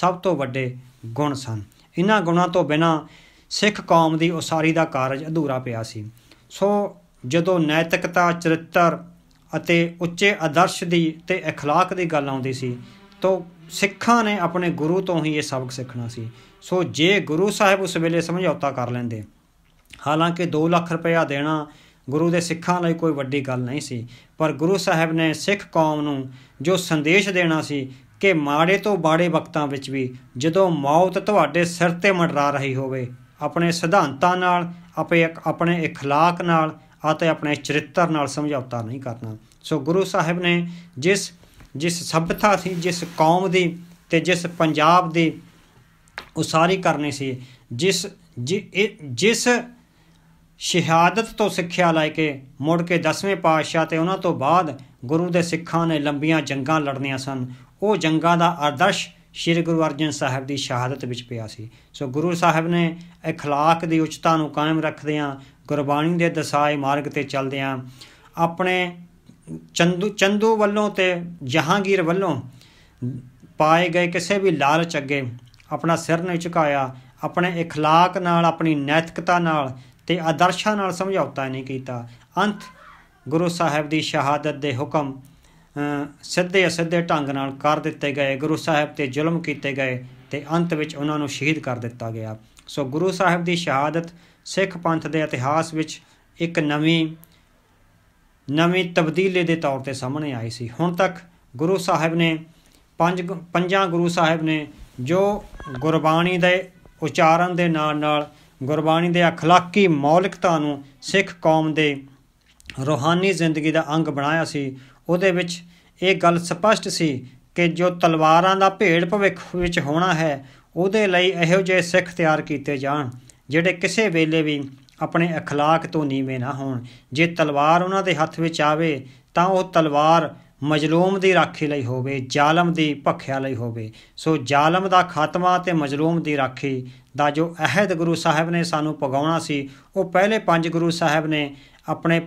ਸਭ ਤੋਂ ਵੱਡੇ ਗੁਣ ਸਨ ਇਹਨਾਂ ਗੁਣਾਂ ਤੋਂ ਬਿਨਾ ਸਿੱਖ ਕੌਮ ਦੀ ਉਸਾਰੀ ਦਾ ਕਾਰਜ ਅਧੂਰਾ ਪਿਆ ਸੀ ਸੋ ਜਦੋਂ ਨੈਤਿਕਤਾ ਚਰਿੱਤਰ ਅਤੇ ਉੱਚੇ ਆਦਰਸ਼ ਦੀ ਤੇ اخلاق ਦੀ ਗੱਲ ਆਉਂਦੀ ਸੀ ਤਾਂ ਸਿੱਖਾਂ ਨੇ ਆਪਣੇ ਗੁਰੂ ਤੋਂ ਹੀ ਇਹ ਸਬਕ ਸਿੱਖਣਾ ਸੀ ਸੋ ਜੇ ਗੁਰੂ ਸਾਹਿਬ ਉਸ ਵੇਲੇ ਸਮਝੌਤਾ ਕਰ ਲੈਂਦੇ ਹਾਲਾਂਕਿ 2 ਲੱਖ ਰੁਪਇਆ ਦੇਣਾ ਗੁਰੂ ਦੇ ਸਿੱਖਾਂ ਲਈ ਕੋਈ ਵੱਡੀ ਗੱਲ ਨਹੀਂ ਸੀ ਪਰ ਗੁਰੂ ਸਾਹਿਬ ਨੇ ਸਿੱਖ ਕੌਮ ਨੂੰ ਜੋ ਸੰਦੇਸ਼ ਦੇਣਾ ਸੀ ਕਿ ਮਾੜੇ ਤੋਂ ਬਾੜੇ ਵਕਤਾਂ ਵਿੱਚ ਵੀ ਜਦੋਂ ਮੌਤ ਤੁਹਾਡੇ ਸਿਰ ਤੇ ਮੰਡਰਾ ਰਹੀ ਹੋਵੇ ਆਪਣੇ ਸਿਧਾਂਤਾਂ ਨਾਲ ਆਪੇ ਆਪਣੇ اخلاق ਨਾਲ ਅਤੇ ਆਪਣੇ ਚਰਿੱਤਰ ਨਾਲ ਸਮਝੌਤਾ ਨਹੀਂ ਕਰਨਾ ਸੋ ਗੁਰੂ ਸਾਹਿਬ ਨੇ ਜਿਸ ਜਿਸ ਸਭਤਾ ਸੀ ਜਿਸ ਕੌਮ ਦੀ ਤੇ ਜਿਸ ਪੰਜਾਬ ਦੀ ਉਸਾਰੀ ਕਰਨੀ ਸੀ ਜਿਸ ਜਿਸ ਸ਼ਹਾਦਤ ਤੋਂ ਸਿੱਖਿਆ ਲੈ ਕੇ ਮੁੜ ਕੇ 10ਵੇਂ ਪਾਤਸ਼ਾਹ ਤੇ ਉਹਨਾਂ ਤੋਂ ਬਾਅਦ ਗੁਰੂ ਦੇ ਸਿੱਖਾਂ ਨੇ ਲੰਬੀਆਂ ਜੰਗਾਂ ਲੜਨੀਆਂ ਸਨ ਉਹ ਜੰਗਾਂ ਦਾ ਆਦਰਸ਼ ਸ਼੍ਰੀ ਗੁਰੂ ਅਰਜਨ ਸਾਹਿਬ ਦੀ ਸ਼ਹਾਦਤ ਵਿੱਚ ਪਿਆ ਸੀ ਸੋ ਗੁਰੂ ਸਾਹਿਬ ਨੇ اخلاق ਦੀ ਉਚਤਾ ਨੂੰ ਕਾਇਮ ਰੱਖਦਿਆਂ ਗੁਰਬਾਣੀ ਦੇ ਦਸਾਏ ਮਾਰਗ ਤੇ ਚੱਲਦਿਆਂ ਆਪਣੇ ਚੰਦੂ ਚੰਦੂ ਵੱਲੋਂ ਤੇ ਜਹਾਂਗੀਰ ਵੱਲੋਂ ਪਾਏ ਗਏ ਕਿਸੇ ਵੀ ਲਾਲਚ ਅੱਗੇ ਆਪਣਾ ਸਿਰ ਨਹੀਂ ਝੁਕਾਇਆ ਆਪਣੇ اخلاق ਨਾਲ ਆਪਣੀ ਨੈਤਿਕਤਾ ਨਾਲ ਤੇ ਆਦਰਸ਼ਾਂ ਨਾਲ ਸਮਝੌਤਾ ਨਹੀਂ ਕੀਤਾ ਅੰਤ ਗੁਰੂ ਸਾਹਿਬ ਦੀ ਸ਼ਹਾਦਤ ਦੇ ਹੁਕਮ ਸਿੱਧੇ ਅਸਿੱਧੇ ਢੰਗ ਨਾਲ ਕਰ ਦਿੱਤੇ ਗਏ ਗੁਰੂ ਸਾਹਿਬ ਤੇ ਜ਼ੁਲਮ ਕੀਤੇ ਗਏ ਤੇ ਅੰਤ ਵਿੱਚ ਉਹਨਾਂ ਨੂੰ ਸ਼ਹੀਦ ਕਰ ਦਿੱਤਾ ਗਿਆ ਸੋ ਗੁਰੂ ਸਾਹਿਬ ਦੀ ਸ਼ਹਾਦਤ ਸਿੱਖ ਪੰਥ ਦੇ ਇਤਿਹਾਸ ਵਿੱਚ ਇੱਕ ਨਵੀਂ ਨਵੀਂ ਤਬਦੀਲੇ ਦੇ ਤੌਰ ਤੇ ਸਾਹਮਣੇ ਆਈ ਸੀ ਹੁਣ ਤੱਕ ਗੁਰੂ ਸਾਹਿਬ ਨੇ ਪੰਜ ਪੰਜਾਂ ਗੁਰੂ ਸਾਹਿਬ ਨੇ ਜੋ ਗੁਰਬਾਣੀ ਦੇ ਉਚਾਰਨ ਦੇ ਨਾਲ ਨਾਲ ਗੁਰਬਾਣੀ ਦੇ اخਲਾਕੀ ਮੌਲਿਕਤਾ ਨੂੰ ਸਿੱਖ ਕੌਮ ਦੇ ਰੋਹਾਨੀ ਜ਼ਿੰਦਗੀ ਦਾ ਅੰਗ ਬਣਾਇਆ ਸੀ ਉਹਦੇ ਵਿੱਚ ਇਹ ਗੱਲ ਸਪਸ਼ਟ ਸੀ ਕਿ ਜੋ ਤਲਵਾਰਾਂ ਦਾ ਭੇੜ ਭਵਿੱਖ ਵਿੱਚ ਹੋਣਾ ਹੈ ਉਹਦੇ ਲਈ ਇਹੋ ਜਿਹੇ ਸਿੱਖ ਤਿਆਰ ਕੀਤੇ ਜਾਣ ਜਿਹੜੇ ਕਿਸੇ ਵੇਲੇ ਵੀ ਆਪਣੇ اخلاق ਤੋਂ ਨੀਵੇਂ ਨਾ ਹੋਣ ਜੇ ਤਲਵਾਰ ਉਹਨਾਂ ਦੇ ਹੱਥ ਵਿੱਚ ਆਵੇ ਤਾਂ ਉਹ ਤਲਵਾਰ ਮਜਲੂਮ ਦੀ ਰਾਖੀ ਲਈ ਹੋਵੇ ਜ਼ਾਲਮ ਦੀ ਭਖਿਆ ਲਈ ਹੋਵੇ ਸੋ ਜ਼ਾਲਮ ਦਾ ਖਾਤਮਾ ਤੇ ਮਜਲੂਮ ਦੀ ਰਾਖੀ ਦਾ ਜੋ ਅਹਿਦ ਗੁਰੂ ਸਾਹਿਬ ਨੇ ਸਾਨੂੰ ਪਗਾਉਣਾ ਸੀ ਉਹ ਪਹਿਲੇ ਪੰਜ ਗੁਰੂ ਸਾਹਿਬ ਨੇ ਆਪਣੇ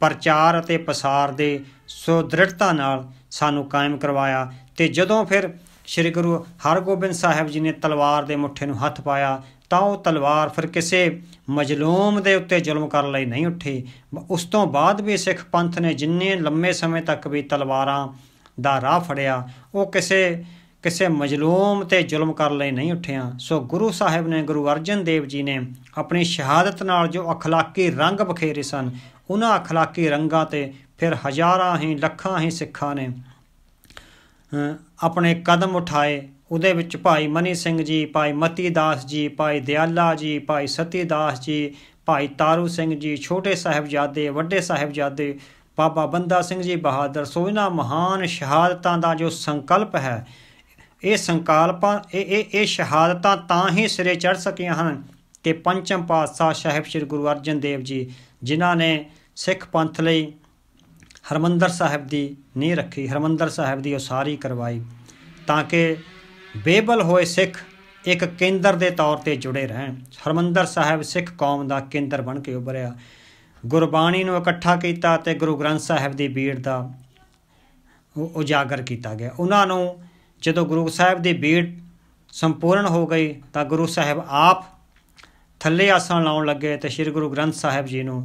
ਪ੍ਰਚਾਰ ਅਤੇ ਪਸਾਰ ਦੇ ਸੁਦ੍ਰਿੜਤਾ ਨਾਲ ਸਾਨੂੰ ਕਾਇਮ ਕਰਵਾਇਆ ਤੇ ਜਦੋਂ ਫਿਰ ਸ੍ਰੀ ਗੁਰੂ ਹਰਗੋਬਿੰਦ ਸਾਹਿਬ ਜੀ ਨੇ ਤਲਵਾਰ ਦੇ ਮੁੱਠੇ ਨੂੰ ਹੱਥ ਪਾਇਆ ਤਾਂ ਉਹ ਤਲਵਾਰ ਫਿਰ ਕਿਸੇ ਮਜਲੂਮ ਦੇ ਉੱਤੇ ਜ਼ੁਲਮ ਕਰਨ ਲਈ ਨਹੀਂ ਉੱਠੀ ਉਸ ਤੋਂ ਬਾਅਦ ਵੀ ਸਿੱਖ ਪੰਥ ਨੇ ਜਿੰਨੇ ਲੰਮੇ ਸਮੇਂ ਤੱਕ ਵੀ ਤਲਵਾਰਾਂ ਦਾ ਰਾਹ ਫੜਿਆ ਉਹ ਕਿਸੇ ਕਿਸੇ ਮਜਲੂਮ ਤੇ ਜ਼ੁਲਮ ਕਰਨ ਲਈ ਨਹੀਂ ਉੱਠਿਆ ਸੋ ਗੁਰੂ ਸਾਹਿਬ ਨੇ ਗੁਰੂ ਅਰਜਨ ਦੇਵ ਜੀ ਨੇ ਆਪਣੀ ਸ਼ਹਾਦਤ ਨਾਲ ਜੋ اخਲਾਕੀ ਰੰਗ ਬਖੇਰੇ ਸਨ ਉਹਨਾਂ اخਲਾਕੀ ਰੰਗਾਂ ਤੇ ਫਿਰ ਹਜ਼ਾਰਾਂ ਹੀ ਲੱਖਾਂ ਹੀ ਸਿੱਖਾਂ ਨੇ ਆਪਣੇ ਕਦਮ ਉਠਾਏ ਉਹਦੇ ਵਿੱਚ ਭਾਈ ਮਨੀ ਸਿੰਘ ਜੀ ਭਾਈ ਮਤੀ ਦਾਸ ਜੀ ਭਾਈ ਦਿਆਲਾ ਜੀ ਭਾਈ ਸਤੀ ਦਾਸ ਜੀ ਭਾਈ ਤਾਰੂ ਸਿੰਘ ਜੀ ਛੋਟੇ ਸਾਹਿਬਜ਼ਾਦੇ ਵੱਡੇ ਸਾਹਿਬਜ਼ਾਦੇ ਬਾਬਾ ਬੰਦਾ ਸਿੰਘ ਜੀ ਬਹਾਦਰ ਸੋਇਨਾ ਮਹਾਨ ਸ਼ਹਾਦਤਾਂ ਦਾ ਜੋ ਸੰਕਲਪ ਹੈ ਇਹ ਸੰਕਲਪਾਂ ਇਹ ਇਹ ਇਹ ਸ਼ਹਾਦਤਾਂ ਤਾਂ ਹੀ ਸਿਰੇ ਚੜ ਸਕੀਆਂ ਹਨ ਕਿ ਪੰਚਮ ਪਾਤਸ਼ਾਹ ਸਾਹਿਬ ਸ੍ਰੀ ਗੁਰੂ ਅਰਜਨ ਦੇਵ ਜੀ ਜਿਨ੍ਹਾਂ ਨੇ ਸਿੱਖ ਪੰਥ ਲਈ ਹਰਮੰਦਰ ਸਾਹਿਬ ਦੀ ਨੀਂਹ ਰੱਖੀ ਹਰਮੰਦਰ ਸਾਹਿਬ ਦੀ ਉਸਾਰੀ ਕਰਵਾਈ ਤਾਂ ਕਿ ਬੇਬਲ ਹੋਏ ਸਿੱਖ ਇੱਕ ਕੇਂਦਰ ਦੇ ਤੌਰ ਤੇ ਜੁੜੇ ਰਹਿਣ ਹਰਮੰਦਰ ਸਾਹਿਬ ਸਿੱਖ ਕੌਮ ਦਾ ਕੇਂਦਰ ਬਣ ਕੇ ਉਭਰਿਆ ਗੁਰਬਾਣੀ ਨੂੰ ਇਕੱਠਾ ਕੀਤਾ ਤੇ ਗੁਰੂ ਗ੍ਰੰਥ ਸਾਹਿਬ ਦੀ ਬੀੜ ਦਾ ਉਜਾਗਰ ਕੀਤਾ ਗਿਆ ਉਹਨਾਂ ਨੂੰ ਜਦੋਂ ਗੁਰੂ ਸਾਹਿਬ ਦੀ ਬੀੜ ਸੰਪੂਰਨ ਹੋ ਗਈ ਤਾਂ ਗੁਰੂ ਸਾਹਿਬ ਆਪ ਥੱਲੇ ਆਸਣ ਲਾਉਣ ਲੱਗੇ ਤੇ ਸ੍ਰੀ ਗੁਰੂ ਗ੍ਰੰਥ ਸਾਹਿਬ ਜੀ ਨੂੰ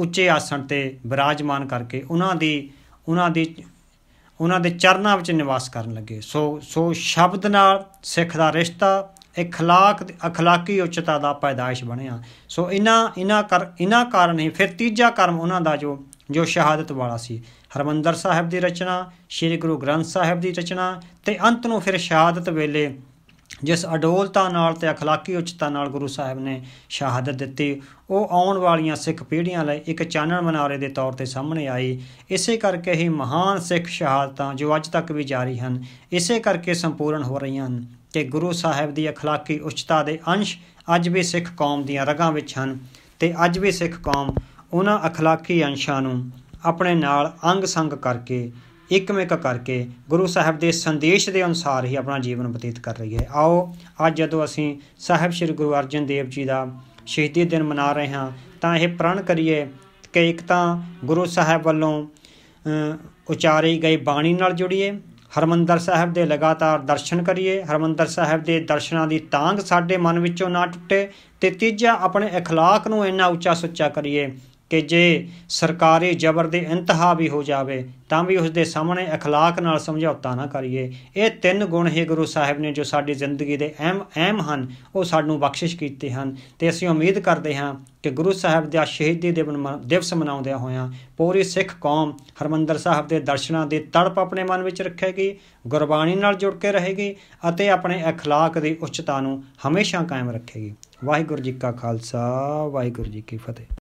ਉੱਚੇ ਆਸਣ ਤੇ ਬਿਰਾਜਮਾਨ ਕਰਕੇ ਉਹਨਾਂ ਦੀ ਉਹਨਾਂ ਦੀ ਉਹਨਾਂ ਦੇ ਚਰਨਾਂ ਵਿੱਚ ਨਿਵਾਸ ਕਰਨ ਲੱਗੇ ਸੋ ਸੋ ਸ਼ਬਦ ਨਾਲ ਸਿੱਖ ਦਾ ਰਿਸ਼ਤਾ اخلاق اخلاقی اوچتا ਦਾ ਪੈਦਾਇਸ਼ ਬਣਿਆ ਸੋ ਇਹਨਾਂ ਇਹਨਾਂ ਕਰ ਇਹਨਾਂ ਕਾਰਨ ਹੀ ਫਿਰ ਤੀਜਾ ਕਰਮ ਉਹਨਾਂ ਦਾ ਜੋ ਜੋ ਸ਼ਹਾਦਤ ਵਾਲਾ ਸੀ ਹਰਮੰਦਰ ਸਾਹਿਬ ਦੀ ਰਚਨਾ ਸ੍ਰੀ ਗੁਰੂ ਗ੍ਰੰਥ ਸਾਹਿਬ ਦੀ ਰਚਨਾ ਤੇ ਅੰਤ ਨੂੰ ਫਿਰ ਸ਼ਹਾਦਤ ਵੇਲੇ ਜਿਸ ਅਡੋਲਤਾ ਨਾਲ ਤੇ اخلاقی ਉੱਚਤਾ ਨਾਲ ਗੁਰੂ ਸਾਹਿਬ ਨੇ ਸ਼ਹਾਦਤ ਦਿੱਤੀ ਉਹ ਆਉਣ ਵਾਲੀਆਂ ਸਿੱਖ ਪੀੜ੍ਹੀਆਂ ਲਈ ਇੱਕ ਚਾਨਣ ਮਨਾਰੇ ਦੇ ਤੌਰ ਤੇ ਸਾਹਮਣੇ ਆਈ ਇਸੇ ਕਰਕੇ ਹੀ ਮਹਾਨ ਸਿੱਖ ਸ਼ਹਾਦਤਾਂ ਜੋ ਅੱਜ ਤੱਕ ਵੀ ਜਾਰੀ ਹਨ ਇਸੇ ਕਰਕੇ ਸੰਪੂਰਨ ਹੋ ਰਹੀਆਂ ਹਨ ਕਿ ਗੁਰੂ ਸਾਹਿਬ ਦੀ اخلاقی ਉੱਚਤਾ ਦੇ ਅੰਸ਼ ਅੱਜ ਵੀ ਸਿੱਖ ਕੌਮ ਦੀਆਂ ਰਗਾਂ ਵਿੱਚ ਹਨ ਤੇ ਅੱਜ ਵੀ ਸਿੱਖ ਕੌਮ ਉਹਨਾਂ اخلاقی ਅੰਸ਼ਾਂ ਨੂੰ ਆਪਣੇ ਨਾਲ ਅੰਗ ਸੰਗ ਕਰਕੇ ਇੱਕਮਿਕ ਕਰਕੇ ਗੁਰੂ ਸਾਹਿਬ ਦੇ ਸੰਦੇਸ਼ ਦੇ ਅਨੁਸਾਰ ਹੀ ਆਪਣਾ ਜੀਵਨ ਬਤੀਤ ਕਰ ਰਹੀ ਹੈ ਆਓ ਅੱਜ ਜਦੋਂ ਅਸੀਂ ਸਾਹਿਬ ਸ੍ਰੀ ਗੁਰੂ ਅਰਜਨ ਦੇਵ ਜੀ ਦਾ ਸ਼ਹੀਦੀ ਦਿਨ ਮਨਾ ਰਹੇ ਹਾਂ ਤਾਂ ਇਹ ਪ੍ਰਣ ਕਰੀਏ ਕਿ ਇੱਕ ਤਾਂ ਗੁਰੂ ਸਾਹਿਬ ਵੱਲੋਂ ਉਚਾਰੀ ਗਈ ਬਾਣੀ ਨਾਲ ਜੁੜੀਏ ਹਰਮੰਦਰ ਸਾਹਿਬ ਦੇ ਲਗਾਤਾਰ ਦਰਸ਼ਨ ਕਰੀਏ ਹਰਮੰਦਰ ਸਾਹਿਬ ਦੇ ਦਰਸ਼ਨਾਂ ਦੀ ਤਾਂਗ ਸਾਡੇ ਮਨ ਵਿੱਚੋਂ ਨਾ ਟੁੱਟੇ ਤੇ ਤੀਜਾ ਆਪਣੇ اخلاق ਨੂੰ ਇੰਨਾ ਉੱਚਾ ਸੁੱਚਾ ਕਰੀਏ ਕਿ ਜੇ ਸਰਕਾਰੀ ਜ਼ਬਰ ਦੇ ਇੰਤਹਾ ਵੀ ਹੋ ਜਾਵੇ ਤਾਂ ਵੀ ਉਸ ਦੇ ਸਾਹਮਣੇ اخلاق ਨਾਲ ਸਮਝੌਤਾ ਨਾ ਕਰੀਏ ਇਹ ਤਿੰਨ ਗੁਣ ਹੀ ਗੁਰੂ ਸਾਹਿਬ ਨੇ ਜੋ ਸਾਡੀ ਜ਼ਿੰਦਗੀ ਦੇ ਅਹਿਮ ਅਹਿਮ ਹਨ ਉਹ ਸਾਨੂੰ ਬਖਸ਼ਿਸ਼ ਕੀਤੇ ਹਨ ਤੇ ਅਸੀਂ ਉਮੀਦ ਕਰਦੇ ਹਾਂ ਕਿ ਗੁਰੂ ਸਾਹਿਬ ਦਾ ਸ਼ਹੀਦੀ ਦਿਵਸ ਮਨਾਉਂਦਿਆਂ ਹੋਇਆਂ ਪੂਰੀ ਸਿੱਖ ਕੌਮ ਹਰਮੰਦਰ ਸਾਹਿਬ ਦੇ ਦਰਸ਼ਨਾਂ ਦੀ ਤੜਪ ਆਪਣੇ ਮਨ ਵਿੱਚ ਰੱਖੇਗੀ ਗੁਰਬਾਣੀ ਨਾਲ ਜੁੜ ਕੇ ਰਹੇਗੀ ਅਤੇ ਆਪਣੇ اخلاق ਦੀ ਉੱਚਤਾ ਨੂੰ ਹਮੇਸ਼ਾ ਕਾਇਮ ਰੱਖੇਗੀ ਵਾਹਿਗੁਰੂ ਜੀ ਕਾ ਖਾਲਸਾ ਵਾਹਿਗੁਰੂ ਜੀ ਕੀ ਫਤਿਹ